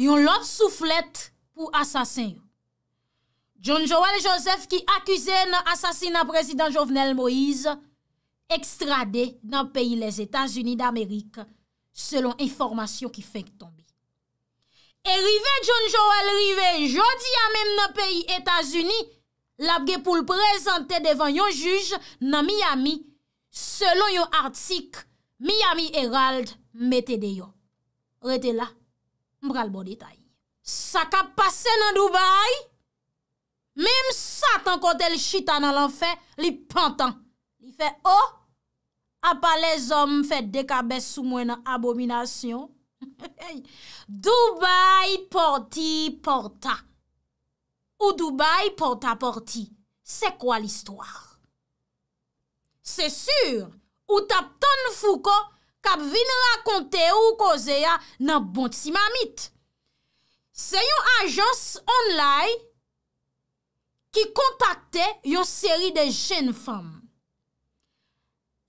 yon lot souflet pou asasin yon. John Joel Joseph ki akuse nan asasin nan prezident Jovenel Moïse, ekstrade nan peyi les Etats-Unis d'Amerik, selon informasyon ki fèk tombi. E rive John Joel rive jodi a men nan peyi Etats-Unis, labge pou l prezante devan yon juj nan Miami, selon yon artik, Miami Herald mette de yon. Rete la, Mbra l bon detay. Sa ka pase nan Dubaï, mem satan kote l chita nan lan fe, li pantan. Li fe, oh, apa les om fe dekabes sou mwen abominasyon. Dubaï porti, porta. Ou Dubaï porta, porti. Se kwa l istwa? Se sur, ou tap ton fouko, Kap vin rakonte ou koze ya nan bonti mamit. Se yon ajans online ki kontakte yon seri de jen fam.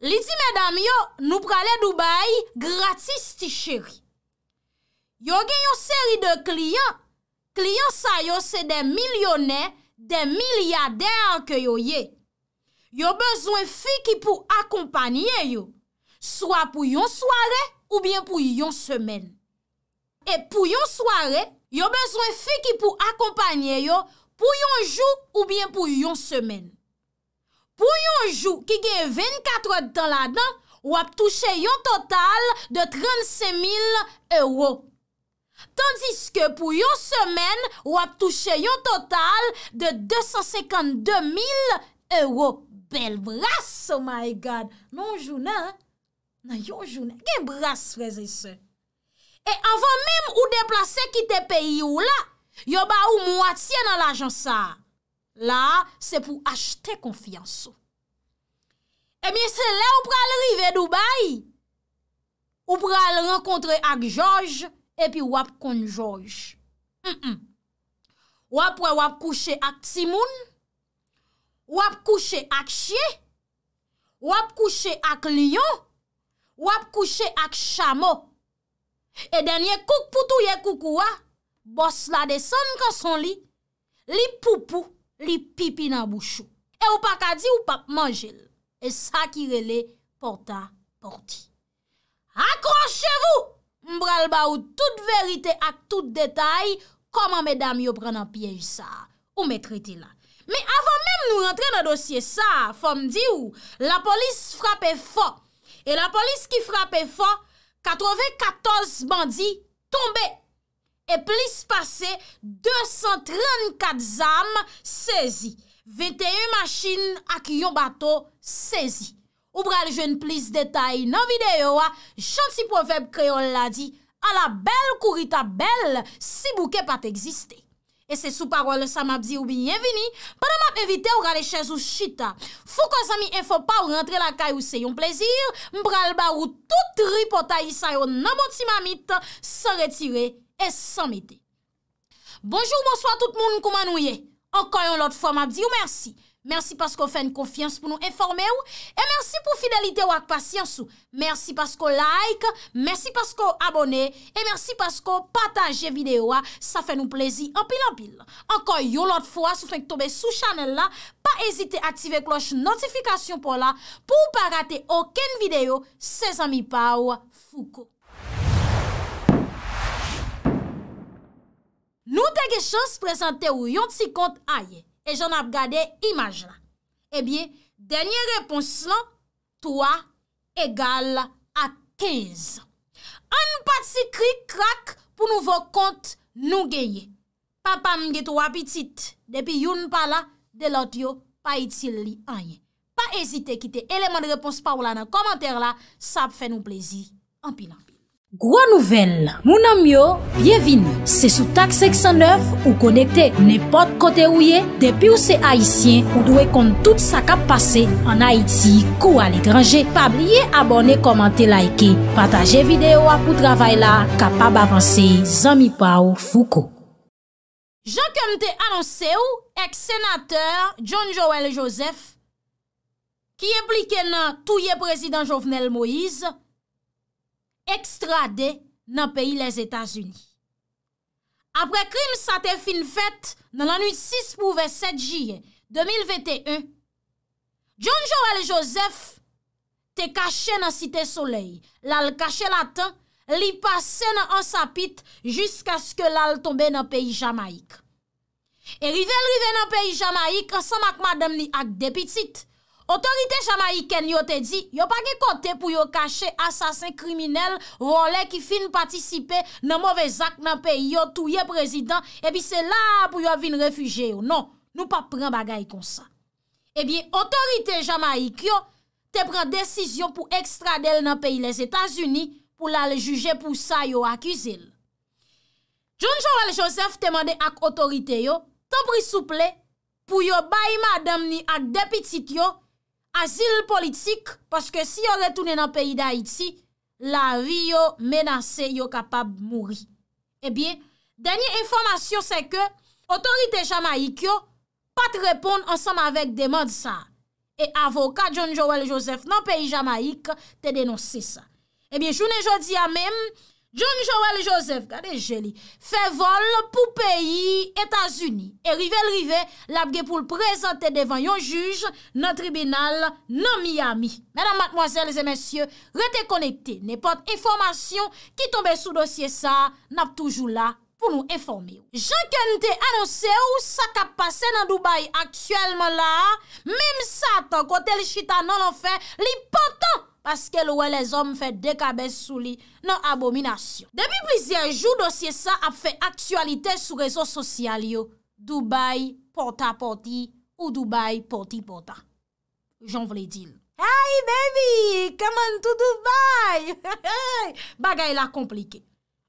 Li di medam yo, nou prale Dubai gratis ti cheri. Yo gen yon seri de kliyan. Kliyan sa yo se de milyonè, de milyader ke yo ye. Yo bezwen fi ki pou akompanyye yo. Soa pou yon soare ou bien pou yon semen. E pou yon soare, yon bezwen fi ki pou akompanyen yon pou yon jou ou bien pou yon semen. Pou yon jou ki gen 24 od dan la dan, wap touche yon total de 35000 euro. Tandis ke pou yon semen, wap touche yon total de 252000 euro. Bel bras, oh my god, nou jou nan he. Nan yon jounè, gen bras freze se. E avan mèm ou deplase kite peyi ou la, yo ba ou mwatiè nan l'ajansan. La, se pou achete konfiansou. E eh miye se lè ou pral rive Dubaï. Ou pral renkontre ak George, epi wap kon George. Wap wap kouche ak Timoun, wap kouche ak Chie, wap kouche ak Lion, wap kouche ak chamo, e denye kouk poutou ye koukouwa, bos la de son kon son li, li poupou, li pipi nan bouchou, e ou pakadi ou pap manjil, e sa ki rele portan porti. Akroche vou, mbralba ou tout verite ak tout detay, koman me dam yo pran an piyej sa, ou me triti la. Me avan menm nou rentre nan dosye sa, fom di ou, la polis frape fok, E la polis ki frape fwa, 94 bandi tombe. E plis pase 234 zame sezi. 21 machin ak yon bato sezi. Ou pral jen plis detay nan videyo a, chant si profep kreol la di, a la bel kourita bel si bouke pat egziste. E se sou parol sa mabzi ou biyenvini, padan mab evite ou gale chèz ou chita. Fou kon zami en fò pa ou rentre la kay ou se yon plezir, mbral bar ou tout ripota yisa yo nan boti mamit, se retire et se mète. Bonjour, bonsoir tout moun mkouman ou ye. Enkoyon lot fò mabzi ou mersi. Mersi pasko fèn konfians pou nou enforme ou, e mersi pou fidelite ou ak pasyans ou. Mersi pasko like, mersi pasko abone, e mersi pasko pataje videyo a, sa fè nou plezi anpil anpil. Ankon yo lot fwa, sou fèn k tobe sou chanel la, pa ezite aktive kloche notifikasyon pou la, pou ou pa rate oken videyo, se zami pa ou fuko. Nou tege chans prezante ou yon tsi kont a ye. E jan ap gade imaj la. Ebyen, eh denye repons la, 3 egal a 15. An pati kri krak pou nouvo kont nou genye. Pa pa mge tou apitit. Depi yon pala, delot yo pa itil li anye. Pa ezite kite eleman repons pa ou la nan komantèr la, sa ap fè nou plezi. An pilan. Gro nouvel, mounan myo, byevini, se sou tak 609 ou konekte nepot kote ouye, depi ou se Haitien ou dwe kont tout sa kap pase an Haiti kou al ekranje. Pabliye abone komante laike, pataje videyo apou travay la kapab avanse zami pa ou fouko. Jankom te anonse ou ek senater John Joel Joseph ki eplike nan touye prezident Jovenel Moïse Ekstrade nan peyi les Etats-Unis. Apre krim sa te fin fèt nan anou 6 pouve 7 jye 2021, John Joel Joseph te kache nan site solei. La l kache la tan, li pase nan ansapit Jusk aske la l tombe nan peyi Jamaik. E rivel rivel nan peyi Jamaik, Sama ak madam ni ak depitit, Otorite Jamaiken yo te di, yo pa ge kote pou yo kache asasin kriminel, role ki fin patisipe nan mouvez ak nan peyo touye prezident, epi se la pou yo vin refuje yo. Non, nou pa pren bagay kon sa. Ebi, otorite Jamaik yo te pren desisyon pou ekstradel nan peyo les Etats-Unis pou la le juje pou sa yo akuzil. John John Valjosef te mande ak otorite yo, ton prisouple pou yo bayi madam ni ak depitit yo, Azil politik, paske si yo retounen an peyi da iti, la vi yo menase, yo kapab mouri. E bie, denye informasyon se ke, otorite Jamaik yo, pat repon ansam avek demad sa. E avokat John Joel Joseph nan peyi Jamaik, te denonsi sa. E bie, jounen jodi ya menm, John Joel Joseph, gade jeli, fe vol pou peyi Etats-Uni. E rivel rive, labge pou l prezante devan yon juj nan tribunal nan Miami. Madame, mademoiselles et messieurs, rete konekte. Nepote informasyon ki tombe sou dosye sa, nab toujou la pou nou informe ou. Jankan te anonse ou sa kap pase nan Dubaï aksyelman la, mem satan kote l chita nan anfe, li patan. Paske louwe le zom fè dekabè sou li nan abominasyon. Depi plizien jou dosye sa ap fè aksualite sou rezon sosyal yo. Dubaï, porta-porti ou Dubaï, porti-porta. Joun vle dil. Hi baby, come on to Dubaï. Bagay la komplike.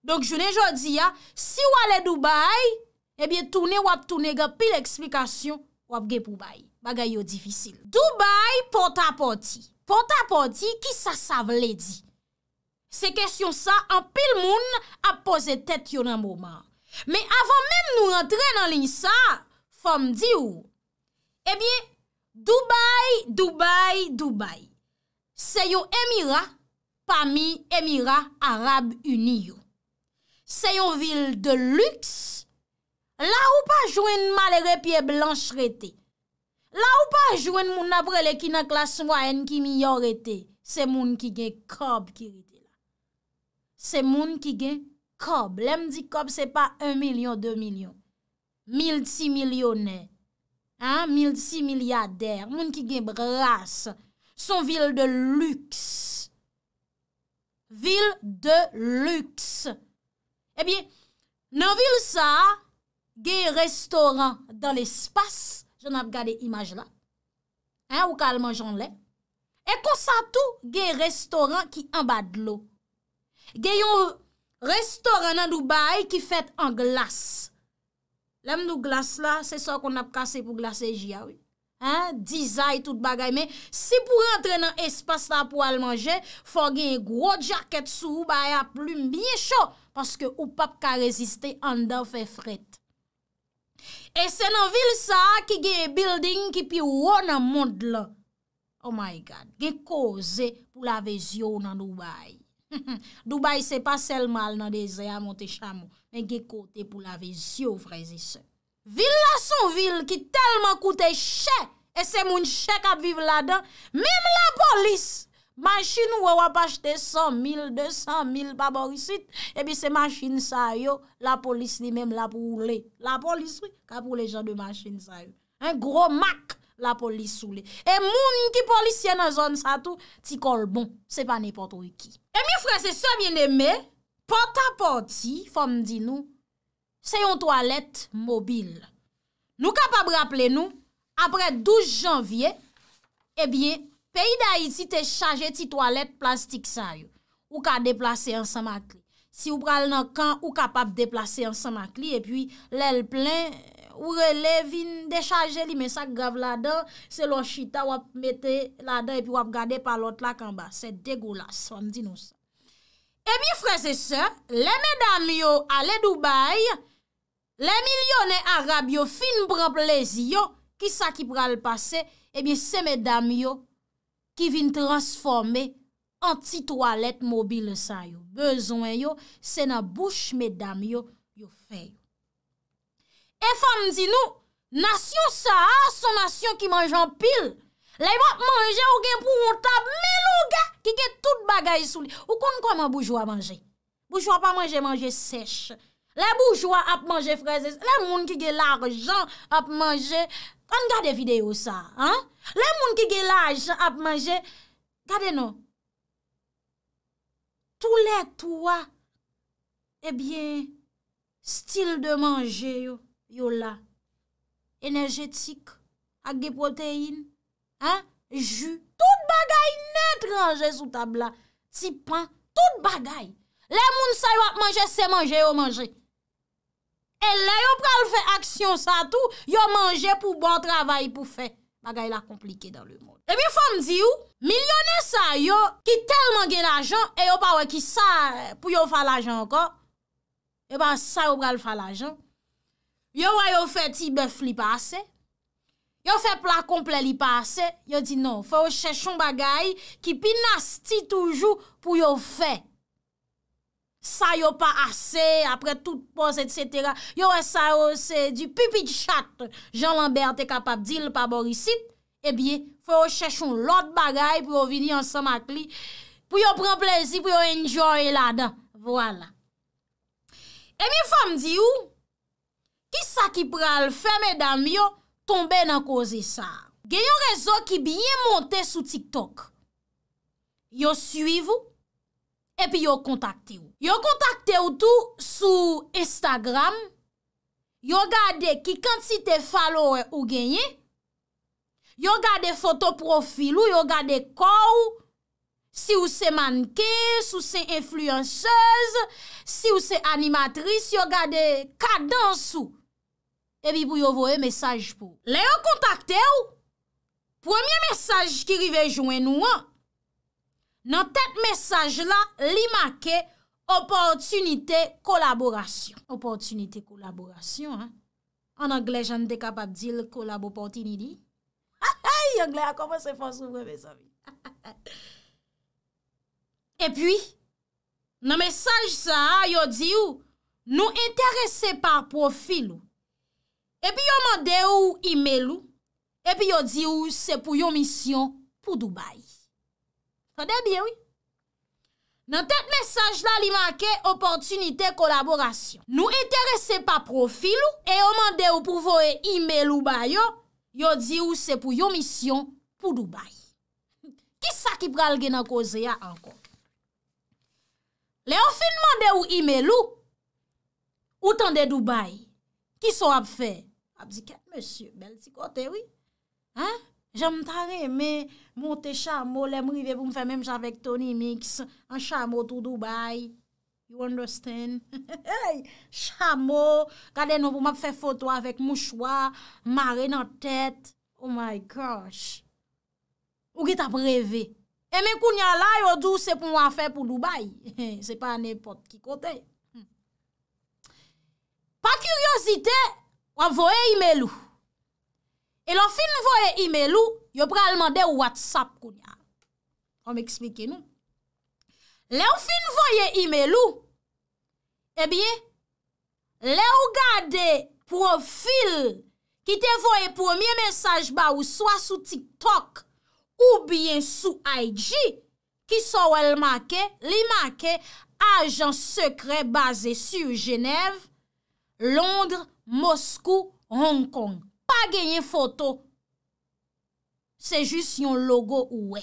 Donk jounen jò di ya, si wale Dubaï, ebye eh toune wap toune ge pi l'eksplikasyon wap ge pou bay. Bagay yo difisil. Dubaï, porta-porti. Pon ta poti, ki sa savle di? Se kesyon sa, an pil moun apose tet yon an mouman. Me avan menm nou rentren an lin sa, fom di ou? Ebyen, eh Dubaï, Dubaï, Dubaï. Se yo Emirat, pa mi Emirat Arab Uniyou. Se yo vil de luxe, la ou pa jwen malere piye blanche retey. La ou pa jwen moun aprele ki na klas mwa en ki miyor ete. Se moun ki gen kob ki rete la. Se moun ki gen kob. Lem di kob se pa 1 milyon, 2 milyon. 1.600.000. 1.600.000. Moun ki gen brase. Son vil de luxe. Vil de luxe. E eh biye nan vil sa ge restaurant dan l'espace. jen ap gade imaj la, ou ka almanj anle, e konsa tou gen restaurant ki anbad lo, gen yon restaurant nan Dubai ki fet an glas, lem nou glas la, se so kon ap kase pou glase jiawi, dizay tout bagay, se pou rentre nan espas la pou almanje, fò gen yon gro jaket sou ou bay a plume, binye chò, paske ou pap ka reziste andan fe fret, E se nan vil sa ki geye building ki pi wou nan mond la. Oh my God, ge koze pou la vizyo nan Dubaï. Dubaï se pa sel mal nan deze a monte chamo, men ge kote pou la vizyo frezise. Vil la son vil ki telman koute chè, e se moun chè kap vive la dan, mèm la polis... Manchin ou wap achte 100 mil, 200 mil, pa borisit, ebi eh se manchin sa yo, la polis li menm la pou oule. La polis, wè, ka pou le jan de manchin sa yo. Un gro mak, la polis oule. E moun ki polisye nan zon sa tou, ti kol bon. Se pa nipot ou ki. E mi fre se se biene me, pota poti, fòm di nou, se yon toalet mobil. Nou kap ap rapple nou, apre 12 janvye, ebiye, eh peyi da iti te chaje ti toalet plastik sa yo, ou ka deplase an samakli. Si ou pral nan kan, ou kapap deplase an samakli, e pi lel plen, ou rele vin dechaje li, men sa grav la dan, se lon chita wap mete la dan, e pi wap gade palot la kanba. Se degoulas, fan di nou sa. E mi fwese se, le medam yo ale Dubaï, le milyone Arab yo fin pran plezi yo, ki sa ki pral pase, e eh bi se medam yo, Ki vin transforme an ti toalet mobile sa yo. Bezwen yo, se nan bouch me dam yo, yo feyo. E fam di nou, nasyon sa a, son nasyon ki manj an pil. Lè yon manje ou gen pou moutan, menou ga, ki gen tout bagay sou li. Ou kon kon man boujwa manje, boujwa pa manje manje seche. Le moun ki ge l'arjan ap manje, an gade videyo sa, an? Le moun ki ge l'arjan ap manje, gade nou? Toulè touwa, ebyen, eh stil de manje yo, yo la. Energetik, agi proteine, an? Jou, tout bagay net ranger sou tabla. Tipan, tout bagay. Le moun sa yo ap manje, se manje yo manje. E le yo pral fè aksyon sa tou, yo manje pou bon travay pou fè. Bagay la komplike dan le moun. E mi fòm di ou, milyonè sa yo ki tel man gen ajan, e yo pa wè ki sa pou yo fà l'ajan anko, yo pa sa yo pral fà l'ajan. Yo wè yo fè ti bèf li pasè, yo fè plak komple li pasè, yo di nou fò wè chèchon bagay ki pi nas ti toujou pou yo fè. Sa yo pa ase, apre tout pose, et cetera. Yo e sa yo se di pipi di chat. Jean Lambert e kapap dil pa borisit. Ebiye, fè yo chèchoun lot bagay pou yo vini ansan makli. Pou yo pren plezi, pou yo enjoy la dan. Voilà. E mi fèm di ou, ki sa ki pral fèm e dam yo, tombe nan koze sa. Gen yon rezo ki biye monte sou TikTok, yo suiv ou, epi yo kontakte ou. Yo kontakte ou tou sou Instagram, yo gade ki kant si te falowe ou genye, yo gade fotoprofil ou, yo gade kou, si ou se manke, si ou se influenceuse, si ou se animatris, yo gade kadans ou, epi pou yo voe mesaj pou. Le yo kontakte ou, premye mesaj ki ri vejouen nou an, nan tet mesaj la li make opotunite kolaborasyon. Opotunite kolaborasyon, an. An angle jan de kapap di l kolabo potini di. Ha, ha, yon gle a komese fonsou vremen sa mi. E pi, nan mesaj sa a, yo di ou, nou interese par profil ou. E pi yo mande ou imel ou. E pi yo di ou, se pou yon misyon pou Dubaï. Fade biye wè. Nan tet mesaj la li manke oportunite kolaborasyon. Nou interese pa profil ou e o mande ou pou voe imel ou bayo yo di ou se pou yo misyon pou Dubaï. Ki sa ki pral gen a koze ya ankon? Le o fin mande ou imel ou ou tan de Dubaï ki so ap fe? Ap di ket monsye, bel ti kote wè. Ha? Jom tarè me... Montè chamo, lèm rive pou m fè mèm javèk Tony Mix, an chamo tou Dubaï. You understand? Chamo, kade nou pou m ap fè foto avèk mouchwa, mare nan tèt. Oh my gosh! Ou ki tap revè? E eh, men kou nyan la, yo dou se pou m wafè pou Dubaï. Se pa nepot ki kote. Pa kuryosite, wavowe imelou. E lè ou fin voye e-mail ou, yo pral mande ou WhatsApp koun ya. O m eksmike nou. Lè ou fin voye e-mail ou, ebye, lè ou gade profil ki te voye pwemye mensaj ba ou swa sou TikTok ou byen sou IG, ki sou el make, li make, ajan sekre base su Genève, Londre, Moskou, Hong Kong. genyen foto. Se jist yon logo ouwe.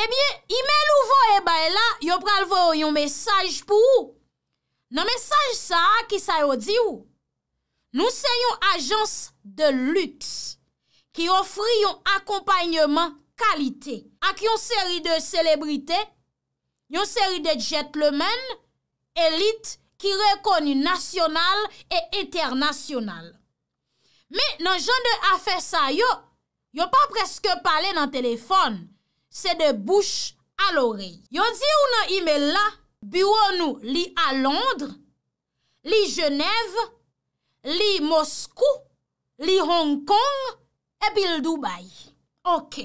Ebyen, imel ou vo ebay e la, yon pral vo yon mesaj pou ou? Nan mesaj sa a ki sa yon di ou? Nou se yon ajans de luts ki ofri yon akompanyeman kalite ak yon seri de selebrite, yon seri de jetlemen, elit, ki rekonu nasyonal e eternasyonal. Me nan jan de a fe sa yo, yo pa preske pale nan telefon, se de bouch al ore. Yo di ou nan imel la, biwon nou li alondre, li jenev, li moskou, li hongkong, e bil dubay. Ok,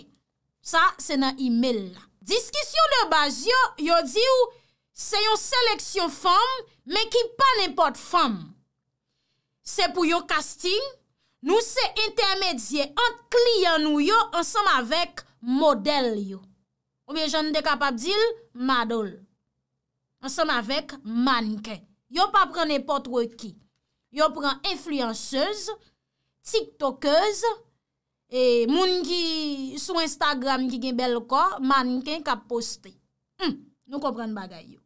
sa se nan imel la. Diskisyon de baz yo, yo di ou, Se yon seleksyon fom, men ki pa n'importe fom. Se pou yon kastin, nou se intermedye, an kliyan nou yon, an som avèk model yon. Obyen jan de kapap dil, madol. An som avèk manken. Yon pa pran n'importe wè ki. Yon pran influenceuse, tiktokeuse, e moun ki sou Instagram ki gen bel ko, manken ka poste. Hm, nou kompran bagay yon.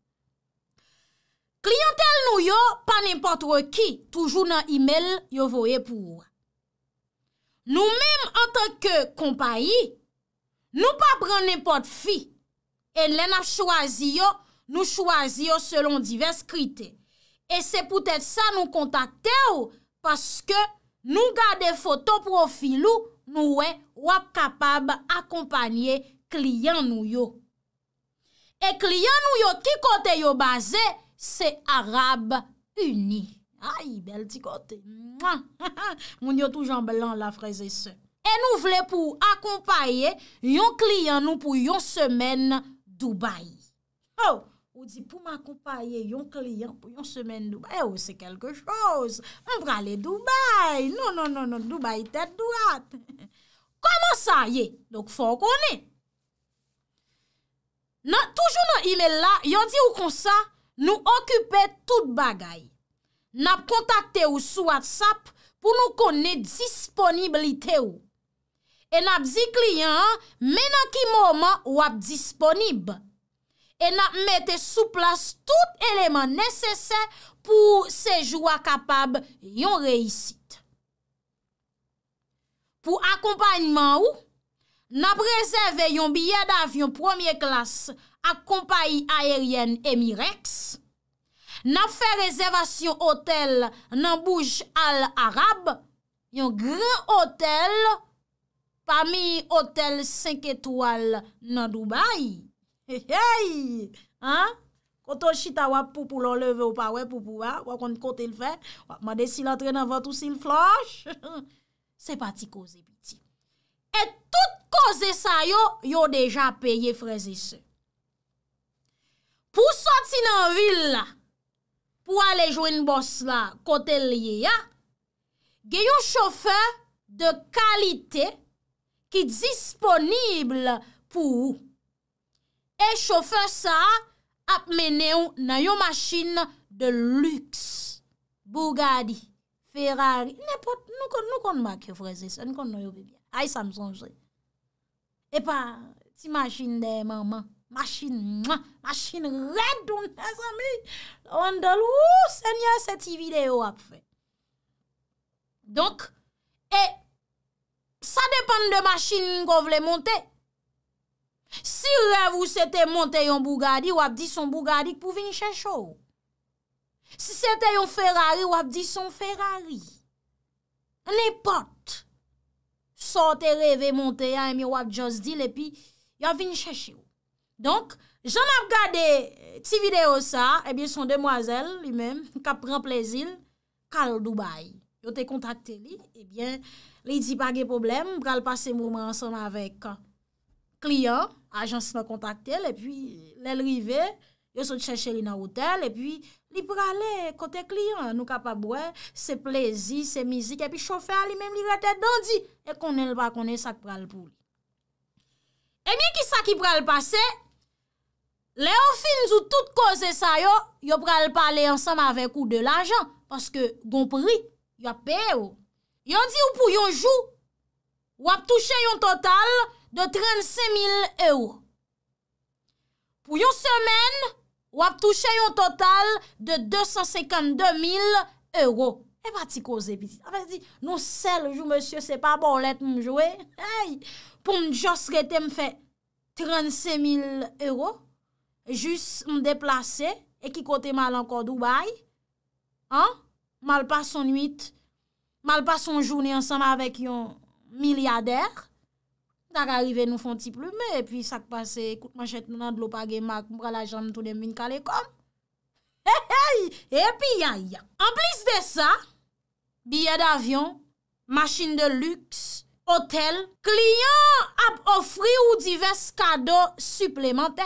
Kliyantel nou yo, pa n'impotre ki, toujou nan imel yo voye pou ou. Nou menm anta ke kompayi, nou pa pran n'impotre fi, en lè nap chwazi yo, nou chwazi yo selon divers krite. E se pou tèt sa nou kontakte ou, paske nou gade fotoprofil ou, nou wè wap kapab akompanye kliyant nou yo. E kliyant nou yo ki kote yo baze, Se Arab Uni. Ay, bel di kote. Moun yo touj an blan la freze se. E nou vle pou akompaye yon kliyan nou pou yon semen Dubaï. Ou di pou m'akompaye yon kliyan pou yon semen Dubaï. Ou se kelke chose. Mwen prale Dubaï. Non, non, non, non. Dubaï tete douat. Koman sa ye? Dok fò konen. Nan, toujoun yon ilè la. Yon di ou kon sa? Nan. Nou okupe tout bagay. Nap kontakte ou sou WhatsApp pou nou konne disponibilite ou. E nap zi kliyan mena ki mouman wap disponib. E nap mette sou plas tout eleman nesesè pou sejou akapab yon reisit. Pou akompanyman ou, nap reseve yon biye dav yon premier klasse akompayi aeryen Emirates, nan fe rezervasyon hotel nan bouj al Arab, yon gran hotel pa mi hotel 5 etoual nan Dubai. He hei! Ha? Koto chita wap poupou l'on leve ou pa wè poupou wè, wakon kote l'fè, wakman desi l'antre nan vatousi l'flosh. Se pati koze biti. Et tout koze sa yo, yo deja peye freze se. Sinan vil la pou ale jwen boss la kote liye ya, ge yon chofe de kalite ki disponible pou ou. E chofe sa ap mene ou nan yon masjine de luxe. Bugadi, Ferrari, nepot, nou kon mak yo freze sa, nou kon nou yo bebe. Ay sa msonjre. E pa, si masjine de maman. Machin mwa, machin red ou nè zami. On dal ou senya seti video ap fe. Donk, e, sa depen de machin kon vle monte. Si rev ou sete monte yon Bugadi, wap di son Bugadi pou vin chèche ou. Si sete yon Ferrari, wap di son Ferrari. Nè pot, sote rev e monte yon, yon wap just dil epi, yon vin chèche ou. Donk, jan ap gade euh, ti video sa, ebyen son demwazel, li men, ka pran plezil, kal Dubai. Yo te kontakte li, ebyen, li di bagye problem, pral pase mouman anson avek. Kliyon, euh, ajansi nan kontakte li, epi, lel rive, yo son chache li nan hotel, epi, li prale kote kliyon, nou ka pa bwe, se plezi, se mizik, epi, chofer li men, li rete dandi, e konen lba, konen sak pral pou. Emi, ki sa ki pral pase, Le ou finz ou tout koze sa yo, yo pral pale ansam avek ou de la jan, paske gon pri, yo ap pe yo. Yo di ou pou yon jou, wap touche yon total de 35000 euro. Pou yon semen, wap touche yon total de 252000 euro. E pati koze biti. A pati di, nou sel jou, monsye, se pa bo let mou mjowe. Hey, pou m jost rete m fe 35000 euro. Jus m deplase, e ki kote mal anko Dubaï. An, mal pas son nuit, mal pas son jouni ansanm avèk yon milyader. Dar arrive nou fonti plume, e pi sak pase, ekout man jete nan dlo page mak, m pralajan m tou dem vin kale kom. E hei, e pi ya ya. An plis de sa, biye d'avyon, machin de lüks, otel, kliyon ap ofri ou divers kado suplemente.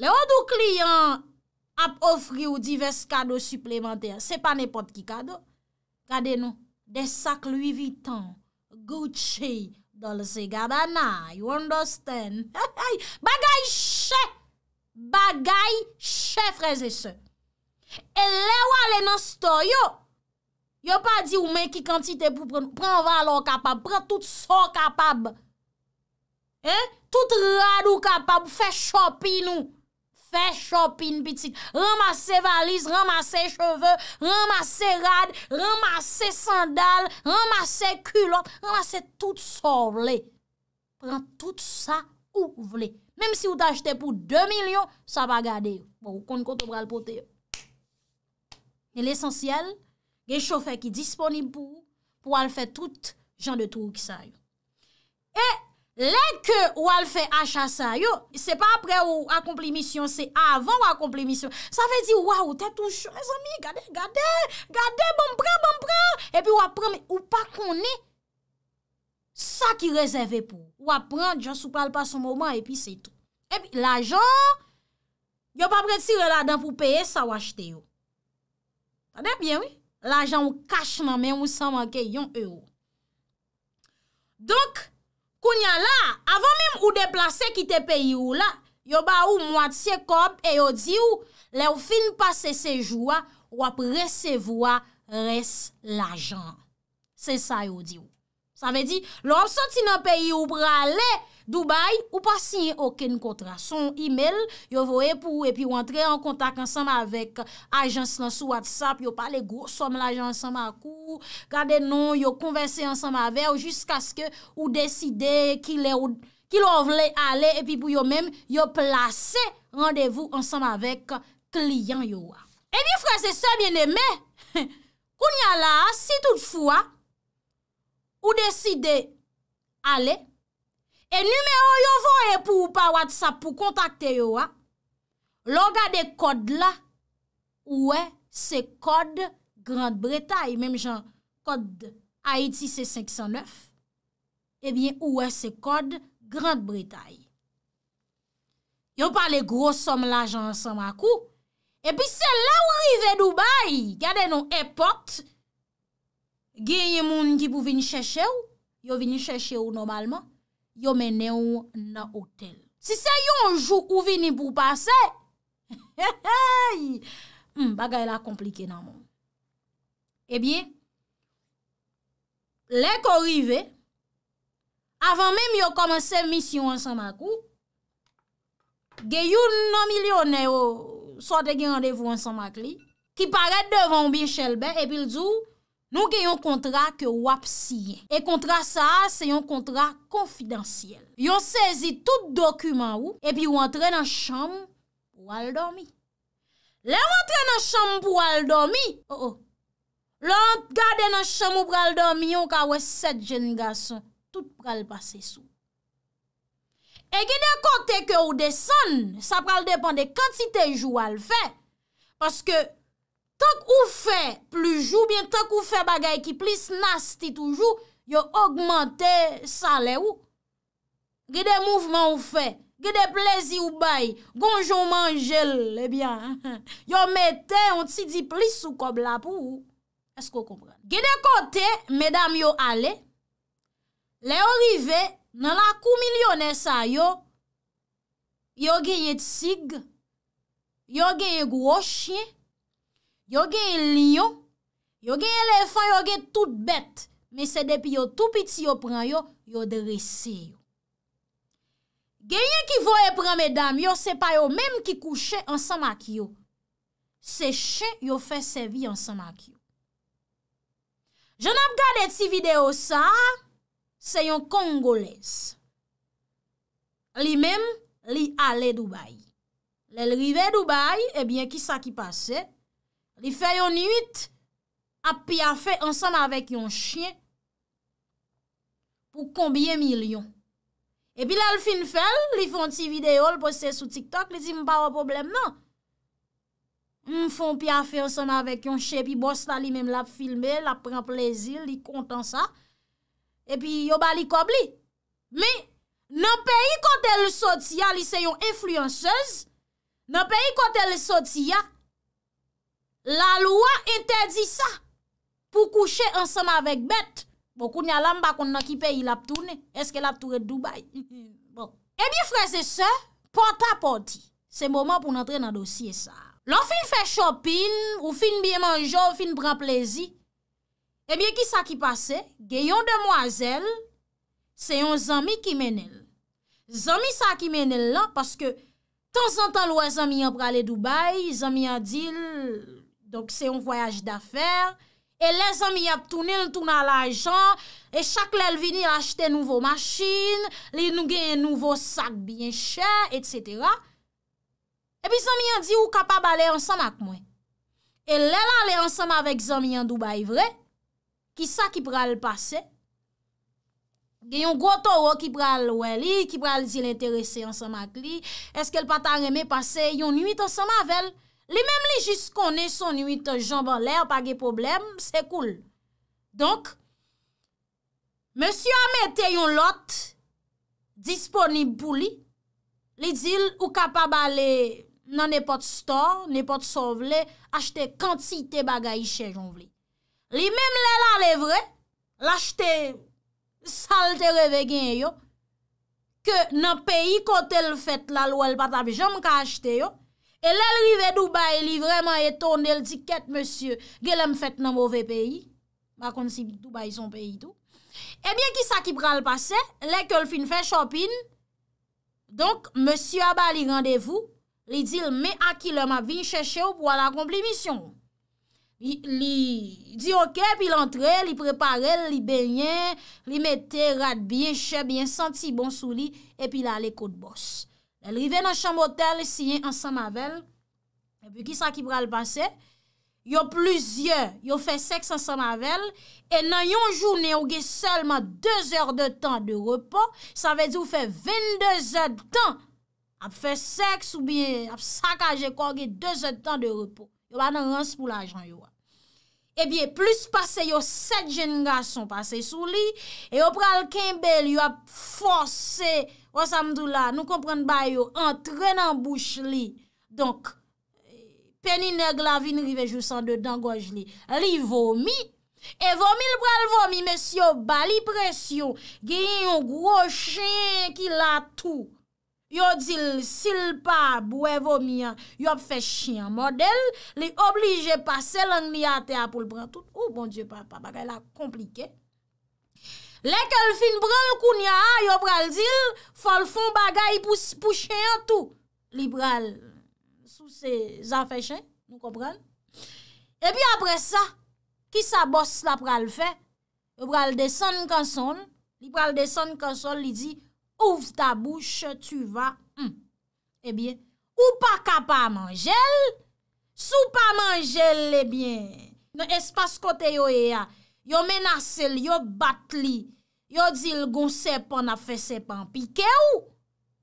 Le ou dou kliyan ap ofri ou divers kado suplemente, se pa nepot ki kado. Kade nou, desak loui vitan, goutche, dolse gada na, you understand. Bagay che, bagay che freze se. E le ou alen an sto yo, yo pa di ou men ki kantite pou pren, pren valo kapab, pren tout son kapab. Eh? Tout radou kapab, fechopi nou. Fè shop in pitit. Ramase valise, ramase cheveu, ramase rad, ramase sandal, ramase kulot, ramase tout sa ou vle. Pren tout sa ou vle. Mem si ou t'achete pou 2 milyon, sa va gade. Bon, kon kote bra l'pote. El esensyel, gey chofe ki disponib pou, pou al fè tout jen de tou ki sa yon. E, Lèk ou al fè achasa yo Se pa apre ou akomplemisyon Se avan ou akomplemisyon Sa fè di wawou te touche Gade gade gade bompran bompran E pi wapren ou pa konè Sa ki rezerve pou Wapren djan sou pal pa son mouman E pi se tou E pi la jan Yo pa pretire la dan pou peye sa wachte yo Tade bien wè La jan ou kache nan men Ou san manke yon euro Donk La, avon mim ou deplase ki te peyi ou la, yo ba ou mwad se kob e yo di ou, le ou fin pase se jwa, wap rese vwa res la jan. Se sa yo di ou. Sa men di, lor santi nan peyi ou prale Dubai ou pa sinye oken kontra. Son email, yo voye pou, epi yo antre an kontak ansanm avek ajans nan sou WhatsApp, yo pale gosom l'ajans ansanm akou, gade non, yo konverse ansanm avek, ou jisk aske ou deside ki lor vle ale, epi pou yo men yo plase randevou ansanm avek kliyan yo wa. Epi fwese se mene me, koun ya la, si tout fwa, ou deside ale, e nimeyo yo vo e pou ou pa WhatsApp pou kontakte yo a, lo gade kod la, ou e se kod Grand Bretagne, mèm jan kod Haiti C-509, e bien ou e se kod Grand Bretagne. Yo pale gros som la jan ansan makou, e pi se la ou rive Dubaï, gade nou e porte, genye moun ki pou vini chèche ou, yo vini chèche ou normalman, yo menè ou nan otel. Si se yon jou ou vini pou pase, hmm, bagay la komplike nan moun. Ebyen, lèk o rive, avan mèm yo komanse misyon an sanmak ou, genyoun nan milyonè ou, sote genye randevou an sanmak li, ki paret devan ou bi chèlbe, epil zou, Nou gen yon kontra ke wap siye. E kontra sa, se yon kontra konfidentiyel. Yon sezi tout dokumen ou, e pi wantre nan chanm pou wale dormi. Le wantre nan chanm pou wale dormi, o oh, o, oh. le want gade nan chanm pou wale dormi, yon ka wè set jen gason, tout pral pase sou. E gen de kote ke ou deson, sa pral depande kantite jou wale fe. Paske, Tak ou fe ploujou, bientak ou fe bagay ki plis nastit oujou, yo augmente sale ou. Gede mouvman ou fe, gede plezi ou bay, gonjou manjel, eh yo mette, on ti di plis ou kobla pou ou. Esko kompre? Gede kote, medam yo ale, le yo rive, nan la kou milyonè sa yo, yo genye tzig, yo genye gwo chien, Yo gen yon liyo, yo gen yon lefan, yo gen tout bet, men se depi yo tout piti yo pran yo, yo dere se yo. Gen yon ki vo e pran me dam, yo se pa yo menm ki kouche ansan mak yo. Se chen, yo fe se vi ansan mak yo. Je nan ap gade ti video sa, se yon Kongolez. Li menm, li ale Dubaï. Le lrive Dubaï, ebyen eh ki sa ki pasey, Li fè yon 8 ap pi a fè ansan avèk yon chien pou kombye milyon. E pi la l fin fè, li fè yon ti video, li posè sou TikTok, li si m pa wè problem nan. M fè yon pi a fè ansan avèk yon chien, pi bosta li mèm la filmè, la pren plezil, li kontan sa. E pi yo ba li kobli. Mi nan peyi kote l sotiya, li se yon influencez, nan peyi kote l sotiya, La lwa ente di sa pou kouche ansama vek bet. Mwokou bon, nya lamba kon nan ki peyi lap toune. Eske lap toure Dubaï. Bon. Ebyou eh freze se, pota poti. Se mwoman pou nan tre nan dosye sa. Lan fin fe shopin, ou fin biye manjou, ou fin pran plezi. Ebyou ki sa ki pase? Geyon demwazel, se yon zami ki menel. Zami sa ki menel la, paske tan zan tan lwa zami yon prale Dubaï, zami yon dil... Donk se yon voyaj dafer. E le zami ap toune, l touna la ajan. E chak lel vini achete nouvo masjin. Li nou genye nouvo sak byen chen, etsetera. E pi zami an di ou kapab ale ansamak mwen. E lel ale ansamak vek zami an Duba Ivre. Ki sa ki pral pase? Gen yon gotoro ki pral weli, ki pral zil enterese ansamak li. Eske l patan reme pase? Yon nuit ansamak veli. Li mèm li jis konen son 8 jan ban lè, apage problem, se koul. Donk, mèsyo amète yon lot, disponib boul li, li dil ou kapab ale nan nepot store, nepot sovle, achte kantite bagay che jan vli. Li mèm le la le vre, la chte salte revè gen yo, ke nan peyi kote l fèt la l wèl patab, jan mka achte yo, E lè l'rive Dubaï li vreman etone, l di ket monsye, gè lèm fèt nan mouvè peyi, bakon si Dubaï son peyi tou. Ebyen eh ki sa ki pral pase, lèkòl fin fè shopin, donk monsye abal li randevou, li dil me akilèm avin chèche ou pwa la komplimisyon. Li di okè, pi l'antre, li prepare, li bènyen, li mette radbyen, chèbyen, santi bon souli, epi la le kote bosse. El rive nan chanm otel si yon ansan mavel, epi ki sa ki pral pase, yo pluzyon, yo fe seks ansan mavel, e nan yon jounen yo ge selman 2 or de tan de repo, sa ve di ou fe 22 or de tan ap fe seks ou bi, ap sakaje kwa ge 2 or de tan de repo. Yo ba nan rans pou la jan yo. Ebi, plus pase yo 7 jen nga son pase sou li, e yo pral kembel yo ap fose Osamdou la, nou komprenn bayo, entrenan bouch li. Donk, peni neg la vin rivejousan de dangoj li. Li vomi, e vomi l bral vomi, mesyo, bali presyon. Gen yon gro chen ki la tou. Yo dil sil pa bou e vomi an, yop fe chen. Model, li oblije pa selan mi ate apol bran tout. Ou bon diyo papa, baka la komplike. Lè kel fin pral koun ya a, yo pral dil, fol fon bagay pou chen an tou. Li pral sou se zan fè chen, nou kompran. E bi apre sa, ki sa bos la pral fè, yo pral desen konson, li pral desen konson li di, ouv ta bouche, tu va. Hmm. E bi, ou pa kapa manjel, sou pa manjel le eh bien. Nè espas kote yo e a, yo menase li, yo bat li, yo dil gon sepan ap fe sepan, pi ke ou?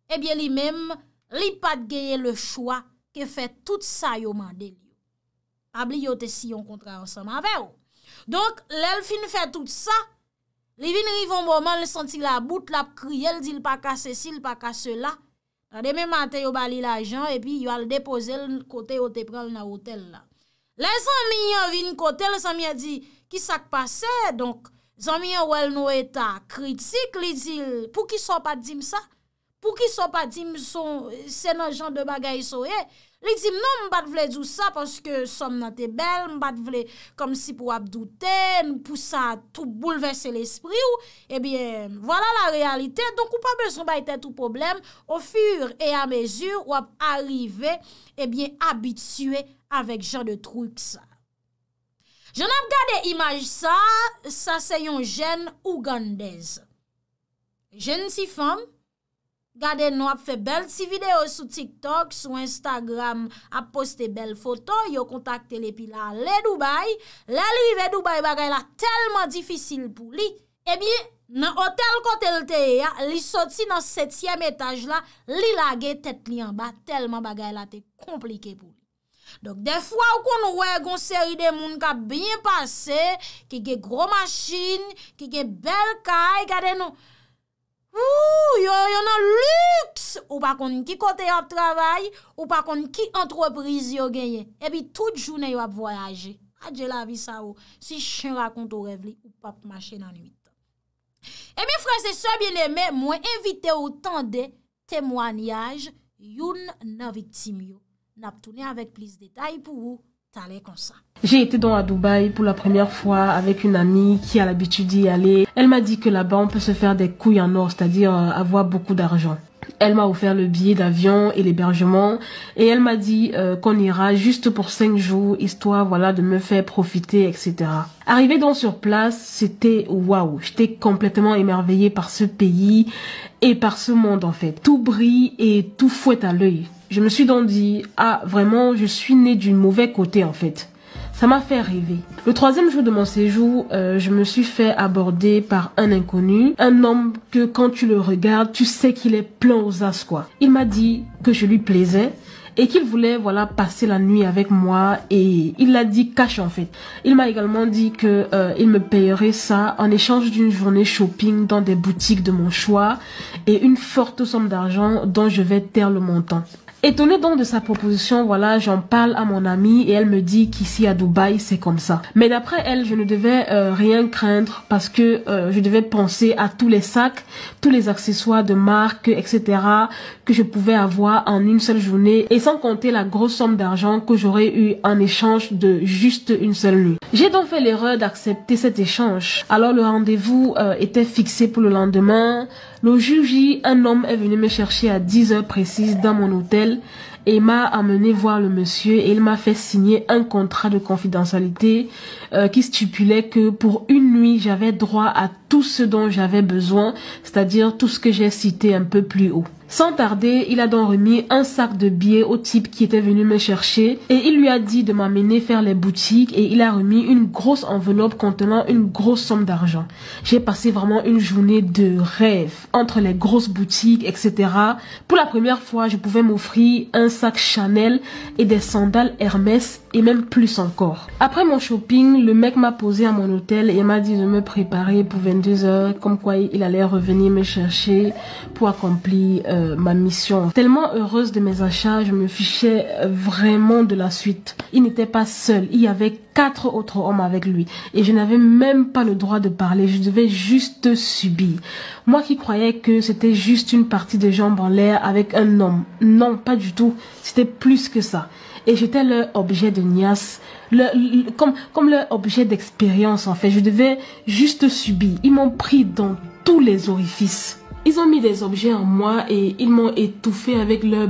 Ebyen eh li mem, li pat geye le chwa ke fe tout sa yo mande. Abli yo te si yon kontra anseman ve ou. Donk, lel fin fe tout sa, li vin rivon boman, li santi la bout, la priye, li dil pa kase si, li pa kase la, ade men mante yo bali la jan, epi yo al depoze l kote yo te pral na hotel la. Lesan mi yon vin kote, lesan mi a di, Ki sak pase, donk, zanmye ou el nou eta kritik, li di, pou ki so pa di msa? Pou ki so pa di mson, se nan jan de bagay so ye, li di mnon mbat vle du sa, ponske som nan te bel, mbat vle kom si pou ap douten, pou sa tou boulevesse l'espri ou, e bie, wala la realite, donk ou pa bezon ba ete tou problem, ou fur e amezur wap arive, e bie, abitue avek jan de troup sa. Je nan ap gade imaj sa, sa se yon jen Ugandese. Jen si fom, gade nou ap fe bel ti video sou TikTok, sou Instagram, ap poste bel foto, yo kontakte eh le pi e la le Dubaï. Le li ve Dubaï bagay la telman difisil pou li, ebi nan otel kotel teye ya, li soti nan setyem etaj la, li lage tet li anba, telman bagay la te komplike pou. Dok defwa ou kon wè gon seri de moun ka bin pase, ki ge gro machin, ki ge bel kay, ka den nou, ou yo yon an lüks, ou pa kon ki kote yo ap travay, ou pa kon ki antreprise yo genye. Ebi tout jounen yo ap voyaje. Adje la vi sa ou, si chen rakon to revli, ou pa ap mache nan nwit. Ebi fre se sobyen lèmè, mwen evite ou tan de temwanyaj yon nan vitim yo. avec plus de détails pour vous. J'ai été dans à Dubaï pour la première fois avec une amie qui a l'habitude d'y aller. Elle m'a dit que là-bas on peut se faire des couilles en or, c'est-à-dire euh, avoir beaucoup d'argent. Elle m'a offert le billet d'avion et l'hébergement et elle m'a dit euh, qu'on ira juste pour 5 jours histoire voilà de me faire profiter etc. Arrivé donc sur place c'était waouh j'étais complètement émerveillée par ce pays et par ce monde en fait tout brille et tout fouette à l'œil je me suis donc dit, ah vraiment, je suis né d'une mauvais côté en fait. Ça m'a fait rêver. Le troisième jour de mon séjour, euh, je me suis fait aborder par un inconnu, un homme que quand tu le regardes, tu sais qu'il est plein aux as quoi. Il m'a dit que je lui plaisais et qu'il voulait voilà passer la nuit avec moi et il l'a dit cash en fait. Il m'a également dit que euh, il me payerait ça en échange d'une journée shopping dans des boutiques de mon choix et une forte somme d'argent dont je vais taire le montant. Étonnée donc de sa proposition, voilà, j'en parle à mon amie et elle me dit qu'ici à Dubaï, c'est comme ça. Mais d'après elle, je ne devais euh, rien craindre parce que euh, je devais penser à tous les sacs, tous les accessoires de marque, etc. que je pouvais avoir en une seule journée et sans compter la grosse somme d'argent que j'aurais eu en échange de juste une seule nuit. J'ai donc fait l'erreur d'accepter cet échange. Alors le rendez-vous euh, était fixé pour le lendemain le jour un homme est venu me chercher à 10 heures précises dans mon hôtel et m'a amené voir le monsieur et il m'a fait signer un contrat de confidentialité euh, qui stipulait que pour une nuit, j'avais droit à tout ce dont j'avais besoin, c'est-à-dire tout ce que j'ai cité un peu plus haut. Sans tarder, il a donc remis un sac de billets au type qui était venu me chercher et il lui a dit de m'amener faire les boutiques et il a remis une grosse enveloppe contenant une grosse somme d'argent. J'ai passé vraiment une journée de rêve entre les grosses boutiques, etc. Pour la première fois, je pouvais m'offrir un sac Chanel et des sandales Hermès et même plus encore. Après mon shopping, le mec m'a posé à mon hôtel et m'a dit de me préparer pour 22 heures, comme quoi il allait revenir me chercher pour accomplir euh, euh, ma mission. Tellement heureuse de mes achats, je me fichais euh, vraiment de la suite. Il n'était pas seul, il y avait quatre autres hommes avec lui et je n'avais même pas le droit de parler, je devais juste subir. Moi qui croyais que c'était juste une partie de jambes en l'air avec un homme. Non, pas du tout, c'était plus que ça. Et j'étais leur objet de niasse, comme, comme leur objet d'expérience en fait. Je devais juste subir. Ils m'ont pris dans tous les orifices. Ils ont mis des objets en moi et ils m'ont étouffé avec leur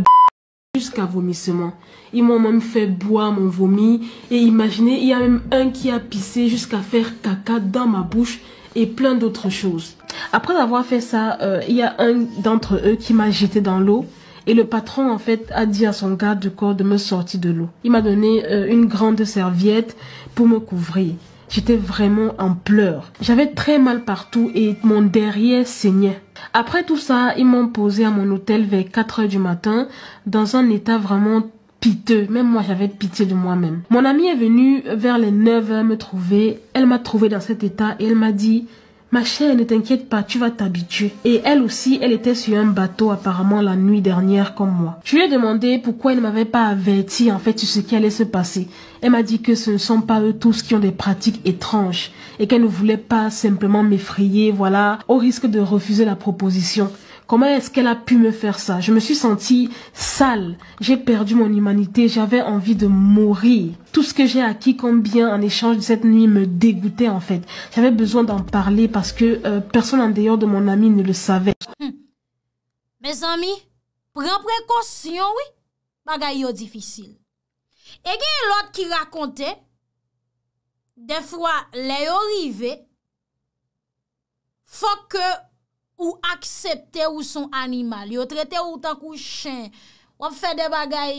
jusqu'à vomissement. Ils m'ont même fait boire mon vomi et imaginez, il y a même un qui a pissé jusqu'à faire caca dans ma bouche et plein d'autres choses. Après avoir fait ça, euh, il y a un d'entre eux qui m'a jeté dans l'eau et le patron en fait a dit à son garde du corps de me sortir de l'eau. Il m'a donné euh, une grande serviette pour me couvrir. J'étais vraiment en pleurs. J'avais très mal partout et mon derrière saignait. Après tout ça, ils m'ont posé à mon hôtel vers 4 heures du matin dans un état vraiment piteux. Même moi, j'avais pitié de moi-même. Mon amie est venue vers les 9 heures me trouver. Elle m'a trouvé dans cet état et elle m'a dit Ma chère, ne t'inquiète pas, tu vas t'habituer. Et elle aussi, elle était sur un bateau apparemment la nuit dernière comme moi. Je lui ai demandé pourquoi elle ne m'avait pas averti en fait sur ce qui allait se passer. Elle m'a dit que ce ne sont pas eux tous qui ont des pratiques étranges et qu'elle ne voulait pas simplement m'effrayer, voilà, au risque de refuser la proposition. Comment est-ce qu'elle a pu me faire ça Je me suis sentie sale. J'ai perdu mon humanité. J'avais envie de mourir. Tout ce que j'ai acquis comme bien en échange de cette nuit me dégoûtait en fait. J'avais besoin d'en parler parce que euh, personne en dehors de mon ami ne le savait. Hum. Mes amis, prends précaution, oui. Bagaille difficile. Et est l'autre qui racontait, des fois, les arrivés, faut que Ou aksepte ou son animal, yo trete ou tan kou chen, wap fe de bagay,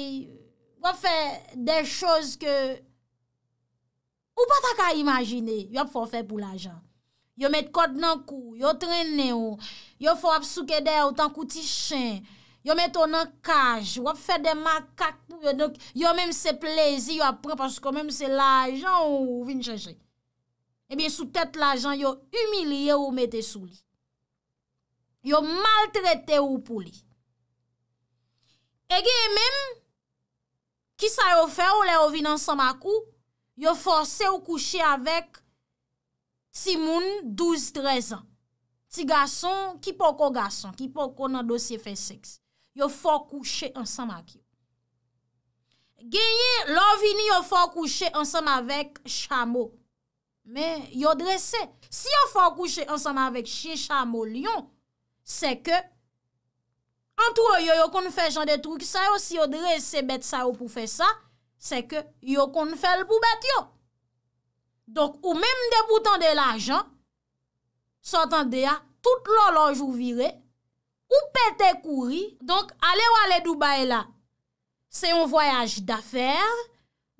wap fe de chos ke, ou pata ka imagine, yo fò fè pou l'ajan. Yo met kod nan kou, yo trennen ou, yo fò wap soukede ou tan kou ti chen, yo met ton nan kaj, wap fe de makak pou yo, yo menm se plezi, yo apre, pasko menm se l'ajan ou vin chen chen. Ebyen sou tèt l'ajan, yo humiliye ou mette sou li. Yo mal trete ou pou li. E genye menm, ki sa yo fe ou le yo vin ansam akou, yo forse ou kouche avek Simon 12-13 an. Ti gason, ki pou kon gason, ki pou kon nan dosye fe seks. Yo for kouche ansam akou. Genye, lor vini yo for kouche ansam avek Chamo. Men, yo dresse. Si yo for kouche ansam avek chie Chamo Lyon, Se ke, an tou yo yo kon fè jan de trouk sa yo, si yo dre se bet sa yo pou fè sa, se ke, yo kon fè l pou bet yo. Donk, ou menm de boutan de la jan, sotan de ya, tout lor lonj ou vire, ou pète kouri. Donk, ale wale Dubaela, se yon voyaj da fèr,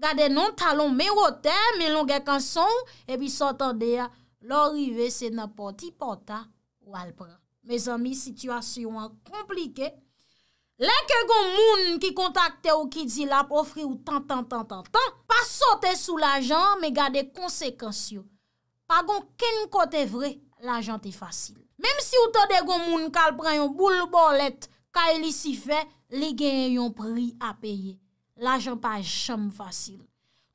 gade non talon me wote, me longe kanson, e pi sotan de ya, lor rive se napoti pota wale pran. Me zanmi, situasyon an komplike. Lè ke goun moun ki kontakte ou ki di lap ofri ou tan tan tan tan tan, pa sote sou l'ajan, me gade konsekansyo. Pa goun ken kote vre, l'ajan te fasil. Mem si ou to de goun moun kal pran yon boule bolet, ka elisi fe, li gen yon pri a peye. L'ajan pa jom fasil.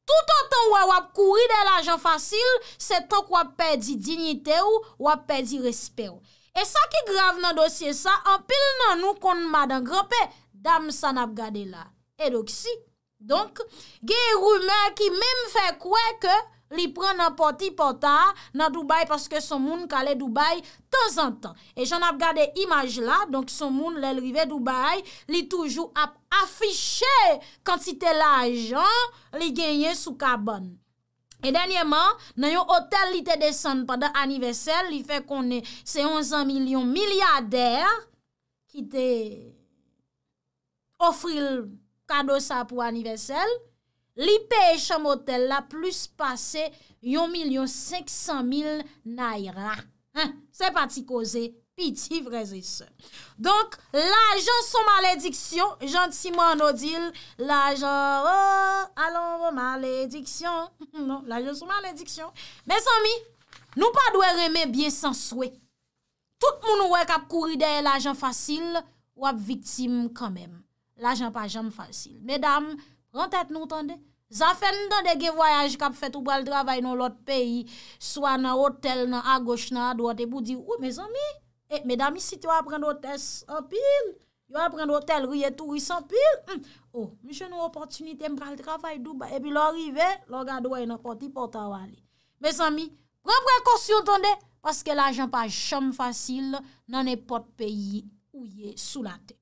Tout an tan wè wap kouri de l'ajan fasil, se tok wap pedi dignite ou wap pedi respè ou. E sa ki grav nan dosye sa, anpil nan nou kon madan grape, dam sa nap gade la. E dok si, donk, genye rume ki mem fe kwe ke li pren nan poti pota nan Dubaï paske son moun kale Dubaï tan zan tan. E jan ap gade imaj la, donk son moun lelrive Dubaï, li toujou ap afiche kant si te la ajan, li genye sou kaban. E danyeman, nan yon hotel li te desan padan anivesel, li fe konen se yon zan milyon milyader ki te ofri l kado sa pou anivesel, li peye chan motel la plus pase yon milyon seksan mil na ira. Se pati koze. Piti vreze se. Donk, la jan son malediksyon, jantiman an odil, la jan, oh, alon vo malediksyon. Non, la jan son malediksyon. Mes ami, nou pa dwe reme biye san souwe. Tout moun ouwe kap kouri de la jan fasil, wap viktim kanmem. La jan pa jan fasil. Medam, rentet nou tande? Zafen nou tande ge voyaj kap fet ou bal dravay nou lot peyi, swa nan otel nan agosh nan adwate, bou di, oh, mes ami, E, eh, me dami, si te wap pren do tes anpil, yo wap pren do tel rye tou rye sanpil, hmm. oh, mi chen nou opotunite mpral travay douba, e pi lor rive, lor gado way nan poti pota wali. Me san mi, pran prekorsyon tonde, paske la jan pa chanm fasil, nan e pot peyi ouye sou la te.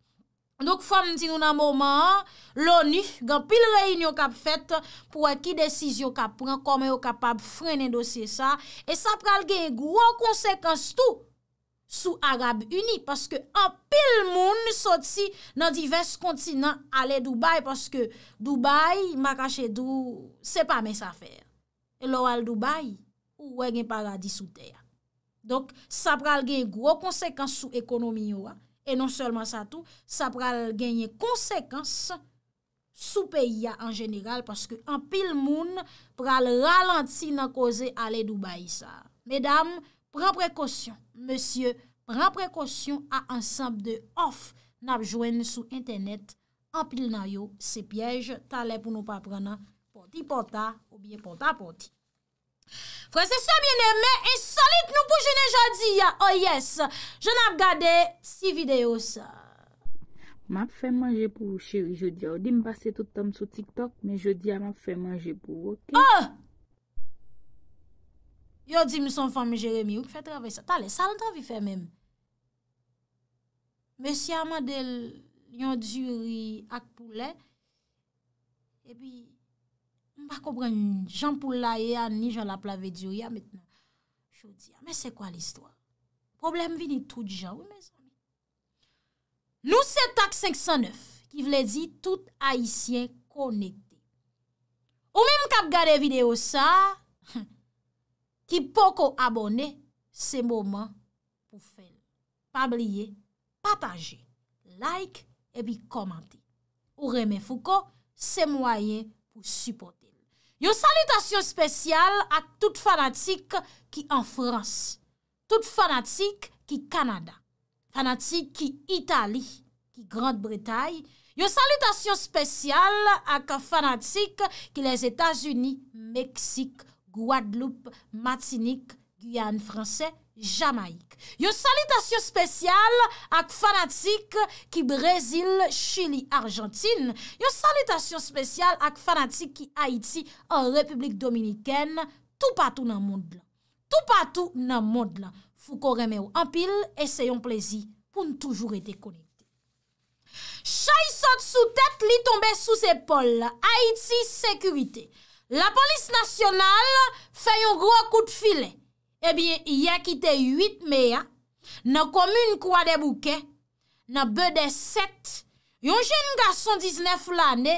Dok, fami ti nou nan mouman, loni, gan pil reynyo kap fet, pou wak ki desisyon kap pran, kome yo kapap frenen dosye sa, e sa pral gen yon konsekans tou, sou Arab-Uni, paske an pil moun soti nan divers kontinant ale Dubaï, paske Dubaï, Makache-Dou, se pa mes afer. E lo al Dubaï, ou wè gen paradis sou deya. Donk, sa pral genye gwo konsekans sou ekonomi yo a, e non selman sa tou, sa pral genye konsekans sou peyi ya an jeneral, paske an pil moun pral ralanti nan koze ale Dubaï sa. Medam, pran prekosyon, Monsye, pran prekosyon a ansap de of nap jwen sou internet, anpil nan yo se pyej, talè pou nou pa pranan, poti pota ou biye pota poti. Fransè sa bienemè, e salit nou pou jene jadi ya, oh yes, jen ap gade si videos. Map fè manje pou chèri, jodi a ou oh, di m basè toutom sou tiktok, men jodi a map fè manje pou, ok? Oh! Yon di mi son fame Jeremie ou ki fè travè sa. Ta le, sa lantan vi fè mèm. Mèsi Amadel yon djuri ak pou lè. E bi, mba kobren jan pou lè e yè an ni jan la plavè djuri ya mètnen. Chou di ya, mè se kwa l'istwa? Problem vini tout jan, wè mè zan. Nou se tak 509, ki vle di tout haisyen konekte. Ou mè mou kap gade video sa... Ki poko abone se mouman pou fèl. Pabliye, pataje, like e bi komante. Ou reme fouko se mouayen pou suportel. Yo salutasyon spesyal ak tout fanatik ki an Frans. Tout fanatik ki Kanada. Fanatik ki Itali, ki Grande Bretagne. Yo salutasyon spesyal ak fanatik ki les Etats-Unis, Meksik. Gwadloup, Matinik, Guyane-Français, Jamaik. Yo salitation spesyal ak fanatik ki Brezil, Chili, Argentine. Yo salitation spesyal ak fanatik ki Haiti, an Republik Dominikène, tout patou nan monde la. Tout patou nan monde la. Fou ko reme ou an pil, eseyon plezi pou n'toujou rete konite. Chay sot sou det, li tombe sou sepol. Haiti, sekuité. La polis nasyonal fè yon gro kout file. Ebyen, yè ki te 8 mea, nan komoun kwa de bouke, nan be de 7. Yon jen gason 19 lanè,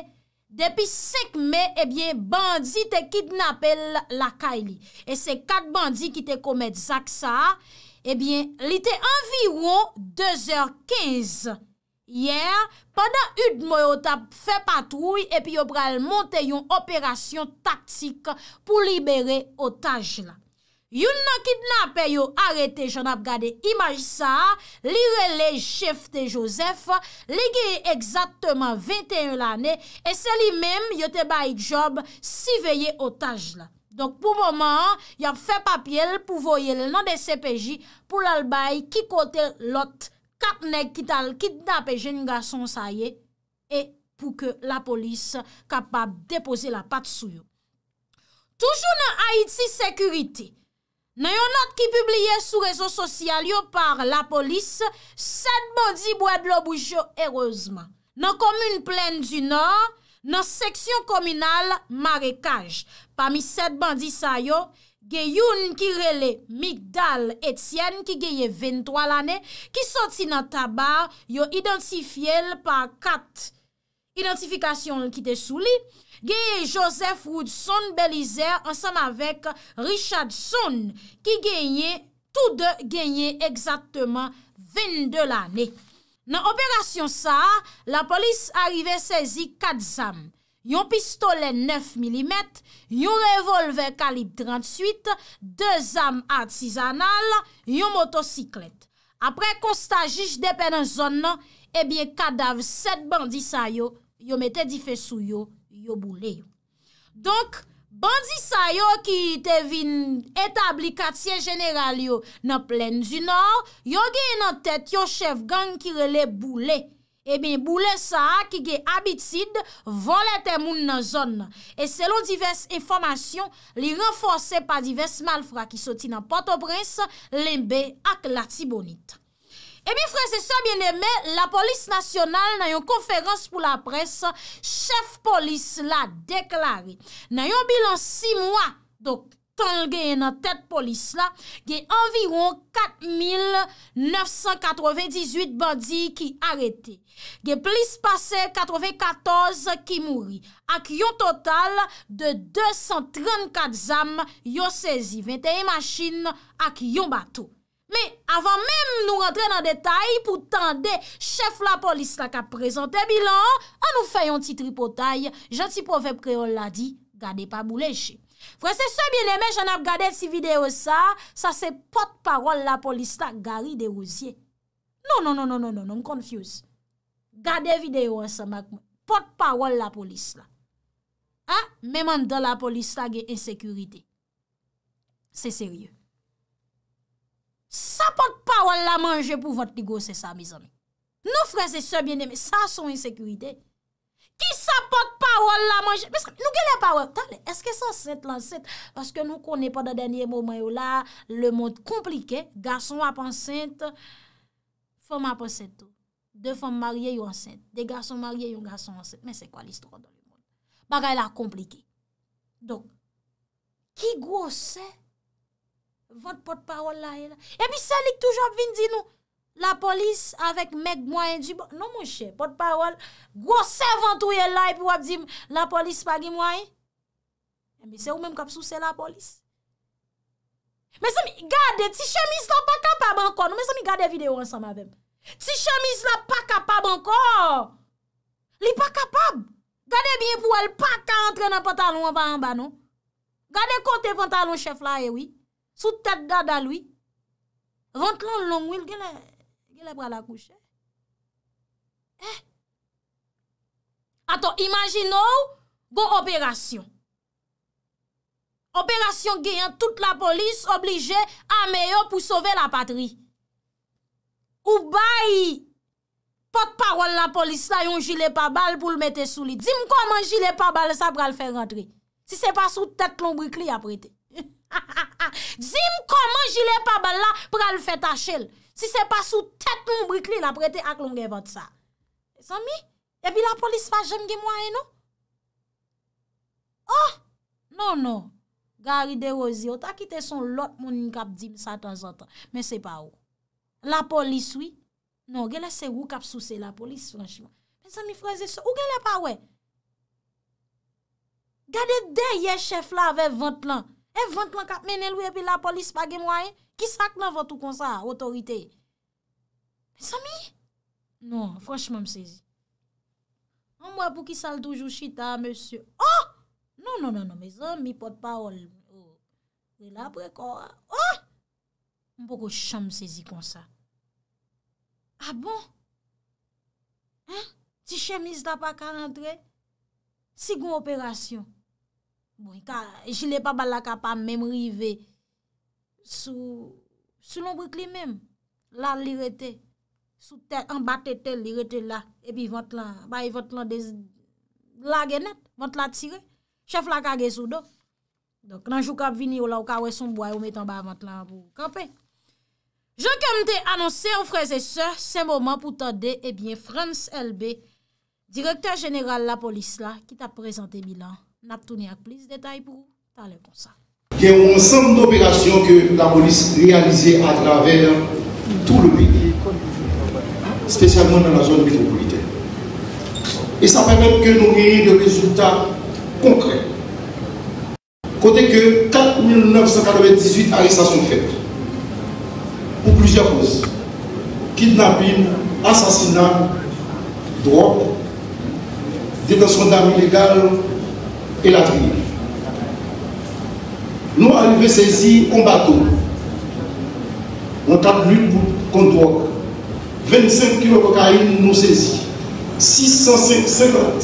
depi 6 me, ebyen, bandi te kidnapè lakay li. E se 4 bandi ki te komèd zak sa, ebyen, li te anviwo 2h15. Yer, padan yud mwen yo tap fe patrouy epi yo pral monte yon operasyon taktik pou libere otaj la. Yon nan kidnap yo arete jan ap gade imajisa, li relej chef te Josef, li geye eksatman 21 lane, e se li menm yo te bay job si veye otaj la. Donk pou mwenman, yo fe papyel pou voye le nan de CPJ pou lal bay ki kote lote. Kat nek kit al kit da pe jen nga son saye e pou ke la polis kapab depoze la pat sou yo. Toujou nan Haiti Security, nan yon not ki publiye sou rezo sosyal yo par la polis, set bandi bwèd lo bouj yo erozman. Nan Komune Plène du Nord, nan Seksyon Kominal Marekaj, pa mi set bandi sayo, Gye youn ki rele Migdal Etienne ki gyeye 23 l ane, ki soti nan tabar yo identifye l pa 4 identifikasyon l ki te souli. Gyeye Joseph Woodson Belizer ansam avek Richard Son ki gyeye tout de gyeye eksatman 22 l ane. Nan operasyon sa, la polis arive sezi 4 zanm. yon pistolen 9 mm, yon revolver kalib 38, 2 am artisanal, yon motosiklet. Apre konstajish depen an zon nan, ebyen eh kadav 7 bandisa yo, yo mette di fesou yo, yo boule yo. Donk, bandisa yo ki te vin etabli katien general yo nan plen du nor, yo gen nan tet yo chef gang ki rele boule yo. E eh mi boule sa a ki ge abitid, voletè moun nan zon. E selon divers informasyon, li renforsè pa divers mal fra ki soti nan Port-au-Prince, lèmbe ak la tibonit. E mi frese sa, mien eme, la polis nasyonal nan yon konferans pou la pres, chef polis la deklari. Nan yon bilan 6 mwa, dok. Tanl gen nan tet polis la, gen environ 4998 bandi ki arete. Gen plis pase 94 ki mouri ak yon total de 234 zam yo sezi 21 machin ak yon bato. Me avan men nou rentre nan detay pou tan de chef la polis la ka prezante bilan, an nou fayon ti tripotay, janti profep kreol la di, gade pa bou leche. Fransè sebyen lè mè, jen ap gade si video sa, sa se pot parol la polis la gari de rousier. Non, non, non, non, non, non, non, konfuse. Gade video sa, mak mou. Pot parol la polis la. Ha? Mèman dan la polis la gen insekurite. Se serye. Sa pot parol la manje pou vantigo se sa, mizan. Nou fransè sebyen lè mè, sa son insekurite. Ki sa potpawol la manje? Mese, nou gen la pawol. Tale, eske san sent lan sent? Paske nou konen pa da denye momen yo la, le mot komplike, gason ap ansent, fom ap ansent. De fom marye yo ansent. De gason marye yo gason ansent. Men se kwa listro do li moun? Bagay la komplike. Don, ki gwo se? Vot potpawol la e la? E mi selik toujop vin di nou. La polis avèk mèk mwen di. Bon, non mwen chè, pot parol. Gwo sevan touye la epi wap di la polis pa gwi mwen. Eh, mwen se ou mèm kap sou se la polis. Mwen se mi gade ti chemise la pa kapab ankon. Mwen se mi gade video ansem avèm. Ti chemise la pa kapab ankon. Li pa kapab. Gade biye pou el pa ka entre nan pantalon anba anba non. Gade kote pantalon chèf la ewi. Eh Sout tèk gade alwi. Vantlon lom wil gwenè. Gye le pral akouche? Eh? Aton, imajin nou go operasyon. Operasyon gen yon tout la polis oblige ameyo pou sove la patri. Ou bayi pot parol la polis la yon jile pabal pou l mette sou li. Dime koman jile pabal sa pral fè rentri. Si se pa sou tèt lombri kli aprete. Dime koman jile pabal la pral fè tache lè. Si se pa sou tèt moun brik li la prete ak loun gen vòt sa. E san mi? E pi la polis pa jem gen mwa en nou? Oh! Non, non. Gari de rozi. Ota ki te son lot moun n kap di sa tan zan tan. Men se pa ou. La polis, oui. Non, gen la se wou kap sou se la polis, franchement. E san mi fraze sou. Ou gen la pa ou? Gade de ye chef la ve vant lan. E vant lan kap men el ou e pi la polis pa gen mwa en? Ki sak nan vwotou konsa, otorite? Mwen sami? Non, fwanchman msezi. Mwen mwapou ki sal doujou chita, mwen syo. Oh! Non, non, non, non, mwen son mipot parol. Oh. Oh! Mwen ah bon? bon, la preko. Oh! Mwen pou kou chan msezi konsa. A bon? Ha? Ti chenis da pa ka rentre? Sigoun operasyon. Mwen ka, jile pa bala ka pa mwen rivey. Sou lombri kli mem, la li rete, sou embate tel li rete la, e pi vant lan, bay e vant lan de la genet, vant lan tire, chef la kage sou do. Donk nanjou kap vini ou la ou kaweson boye ou metan ba vant lan pou kapen. Jokèm te anonsè ou freze sè, sè moman pou tande, e eh biye Frans Elbe, direktèr jenéral la polis la, ki ta prezante Milan, nap tou ni ak plis detay pou ta le konsant. Il y a un ensemble d'opérations que la police réalise à travers tout le pays, spécialement dans la zone métropolitaine. Et ça permet que nous ayons des résultats concrets. Côté que 4 998 arrestations faites pour plusieurs causes. Kidnapping, assassinat, drogue, détention d'armes illégales et la nous, arrivés saisir un bateau, on tape l'une contre 25 kg de cocaïne nous saisit. 658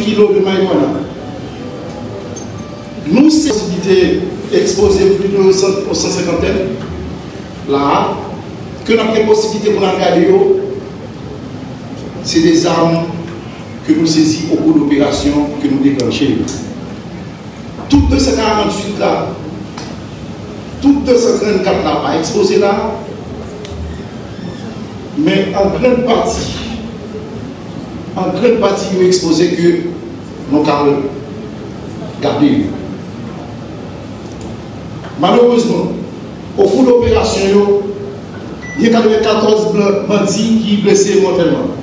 kg de marijuana. Nous possibilités exposés plus de 150 là, que nous avons possibilité pour nous regarder, c'est des armes que nous saisissons au cours d'opérations que nous déclenchons. Toutes ces 48 là, toutes 234 là, pas exposé là, mais en grande partie, en grande partie, ils exposé que nous avons gardé. Malheureusement, au cours de l'opération, il y a 94 bandits qui sont blessés mortellement.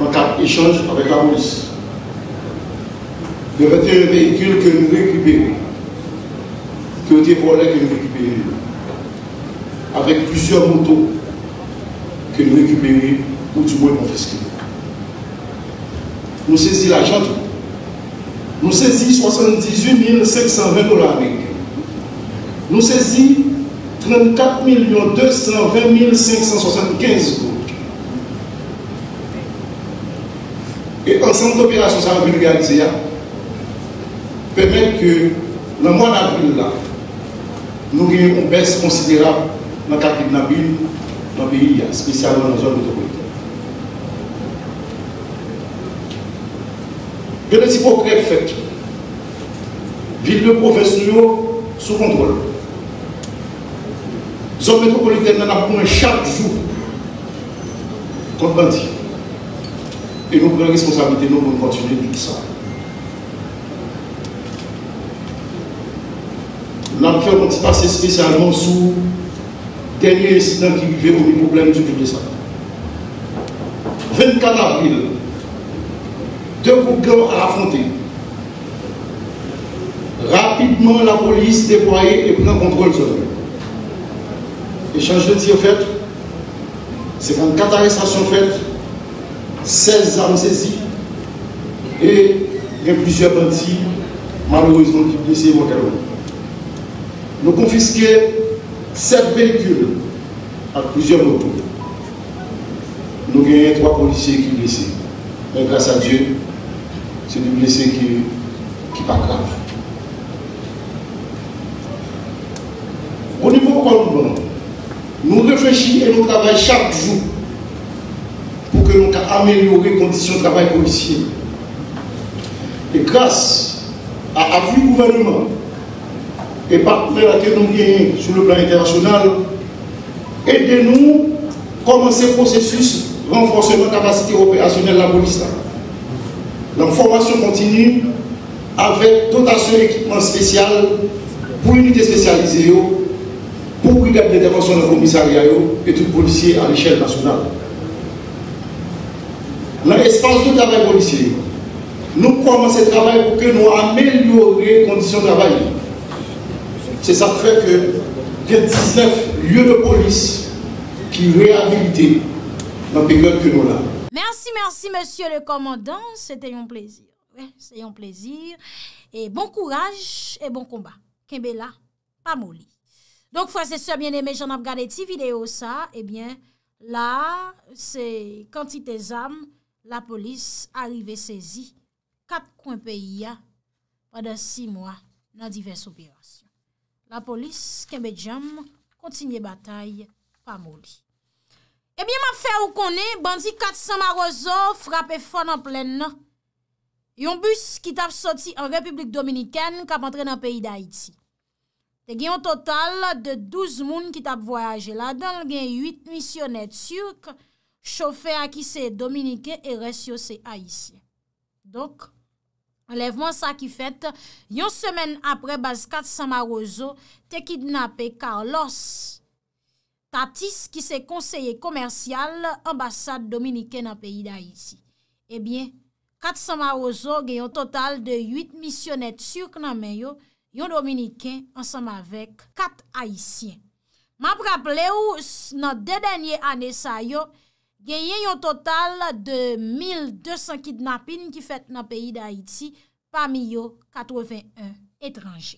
Donc, avons échange avec la police. avait un véhicule que nous récupérons qui que nous récupérons. Avec plusieurs motos que nous récupérons ou du moins confisqués. Nous saisissons l'argent. Nous saisissons 78 520 dollars américains. Nous saisissons 34 220 575 dollars. Et ensemble d'opérations, ça va permettre que, le mois d'avril, là, Nou gen yon bes konsiderab nan kakib nan bin, nan biya, spesyal nan zon metropolitern. Genesi pou kre fèt, vil de provins nou yo sou kontrol. Zon metropolitern nan apouen chak jou, kontbanti, e nou pre responsabite nou pou mwotjene dik sa. Nous avons fait passé spécialement sous le dernier incident qui vivait au niveau problème du ça. 24 avril, deux groupes à affronter. Rapidement, la police déployée et prend contrôle sur eux. Échange de tirs fait, 54 arrestations faites, 16 armes saisies et plusieurs bandits malheureusement qui blessés au nous confisquer sept véhicules à plusieurs motos. Nous gagnons trois policiers qui sont blessés. Mais grâce à Dieu, c'est des blessés qui sont pas grave. Au niveau gouvernement, nous réfléchissons et nous travaillons chaque jour pour que nous améliorer les conditions de travail policiers. Et grâce à l'appui du gouvernement, et partenaires que nous avons sur le plan international, aidez-nous à commencer le processus de renforcement de capacité opérationnelle de la police. La formation continue avec dotation équipement spécial pour l'unité spécialisée, pour brigade d'intervention de commissariat et tout policiers à l'échelle nationale. Dans l'espace de travail policier, nous commençons le travail pour que nous améliorions les conditions de travail. Se sa fwe ke yon 19 lye de polis ki reabilite nan pekot ke nou la. Mersi, mersi, monsye le komandant. Se te yon plezir. Se yon plezir. Bon kouraj e bon komba. Kèmbe eh la, pa moli. Fwa se sou a bien eme, jen ap gade ti video sa. Ebyen, la, se kantite zan, la polis arive sezi. Kap kon peyi ya. Wad an si mwa nan di vers ou peyo. la polis kebe djam kontinye batay pa moli. Ebyen map fe ou konen, bandi 400 marozo frape fon an plen nan. Yon bus ki tap soti an Republik Dominiken kap antre nan peyi d'Haïti. Te gen yon total de 12 moun ki tap voyaje la, dan gen 8 misyonet syuk, chofe a ki se Dominiken e resyo se Haïti. Donk, Enlevman sa ki fèt, yon semen apre baz Kat Samarozo te kidnapè Carlos Tatis ki se konseye komersyal ambasade Dominikè nan peyi d'Haïti. Ebyen, eh Kat Samarozo gen yon total de 8 misionèt surk nan men yo, yon Dominikè ansam avèk 4 Haïtien. Ma ap rappele ou, nan de denye anè sa yo... Gyeye yon total de 1200 kidnapin ki fèt nan peyi d'Haïti pa miyo 81 etranjè.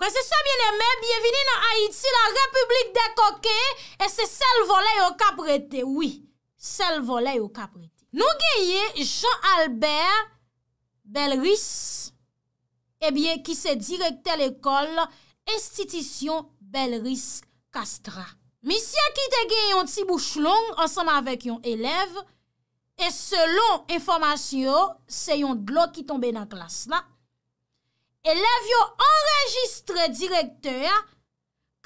Fransè sa mwen emè, biye vini nan Haïti la Republik de Koke, e se sel vole yon kap rete, oui, sel vole yon kap rete. Nou gyeye Jean-Albert Belriss, ebyen eh ki se direkte l'ekol Institution Belriss-Castra. Misye ki te gen yon ti bouch long ansanman vek yon elev e selon informasyon se yon glok ki tombe nan klas la, elev yo enregistre direkte ya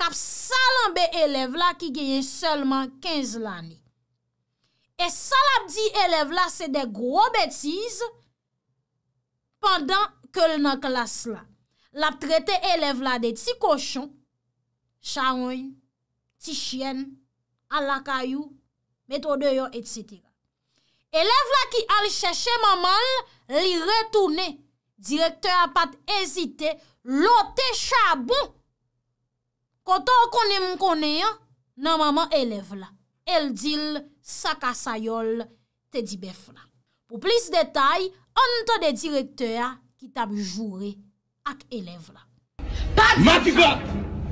kap salan be elev la ki gen yon selman 15 lani. E salap di elev la se de gro betiz pandan ke l nan klas la. Lap trete elev la de ti koshon, chanwen, ti chen, al la kayou, metode yo, etc. Elev la ki al chèche mamal, li retoune. Direktya pat ezite, lo te chabou. Koto konen mkone, nan mamal elev la. El dil, sakasayol, te dibef la. Po plis detay, an to de direktya ki tab jure ak elev la. Mati pati!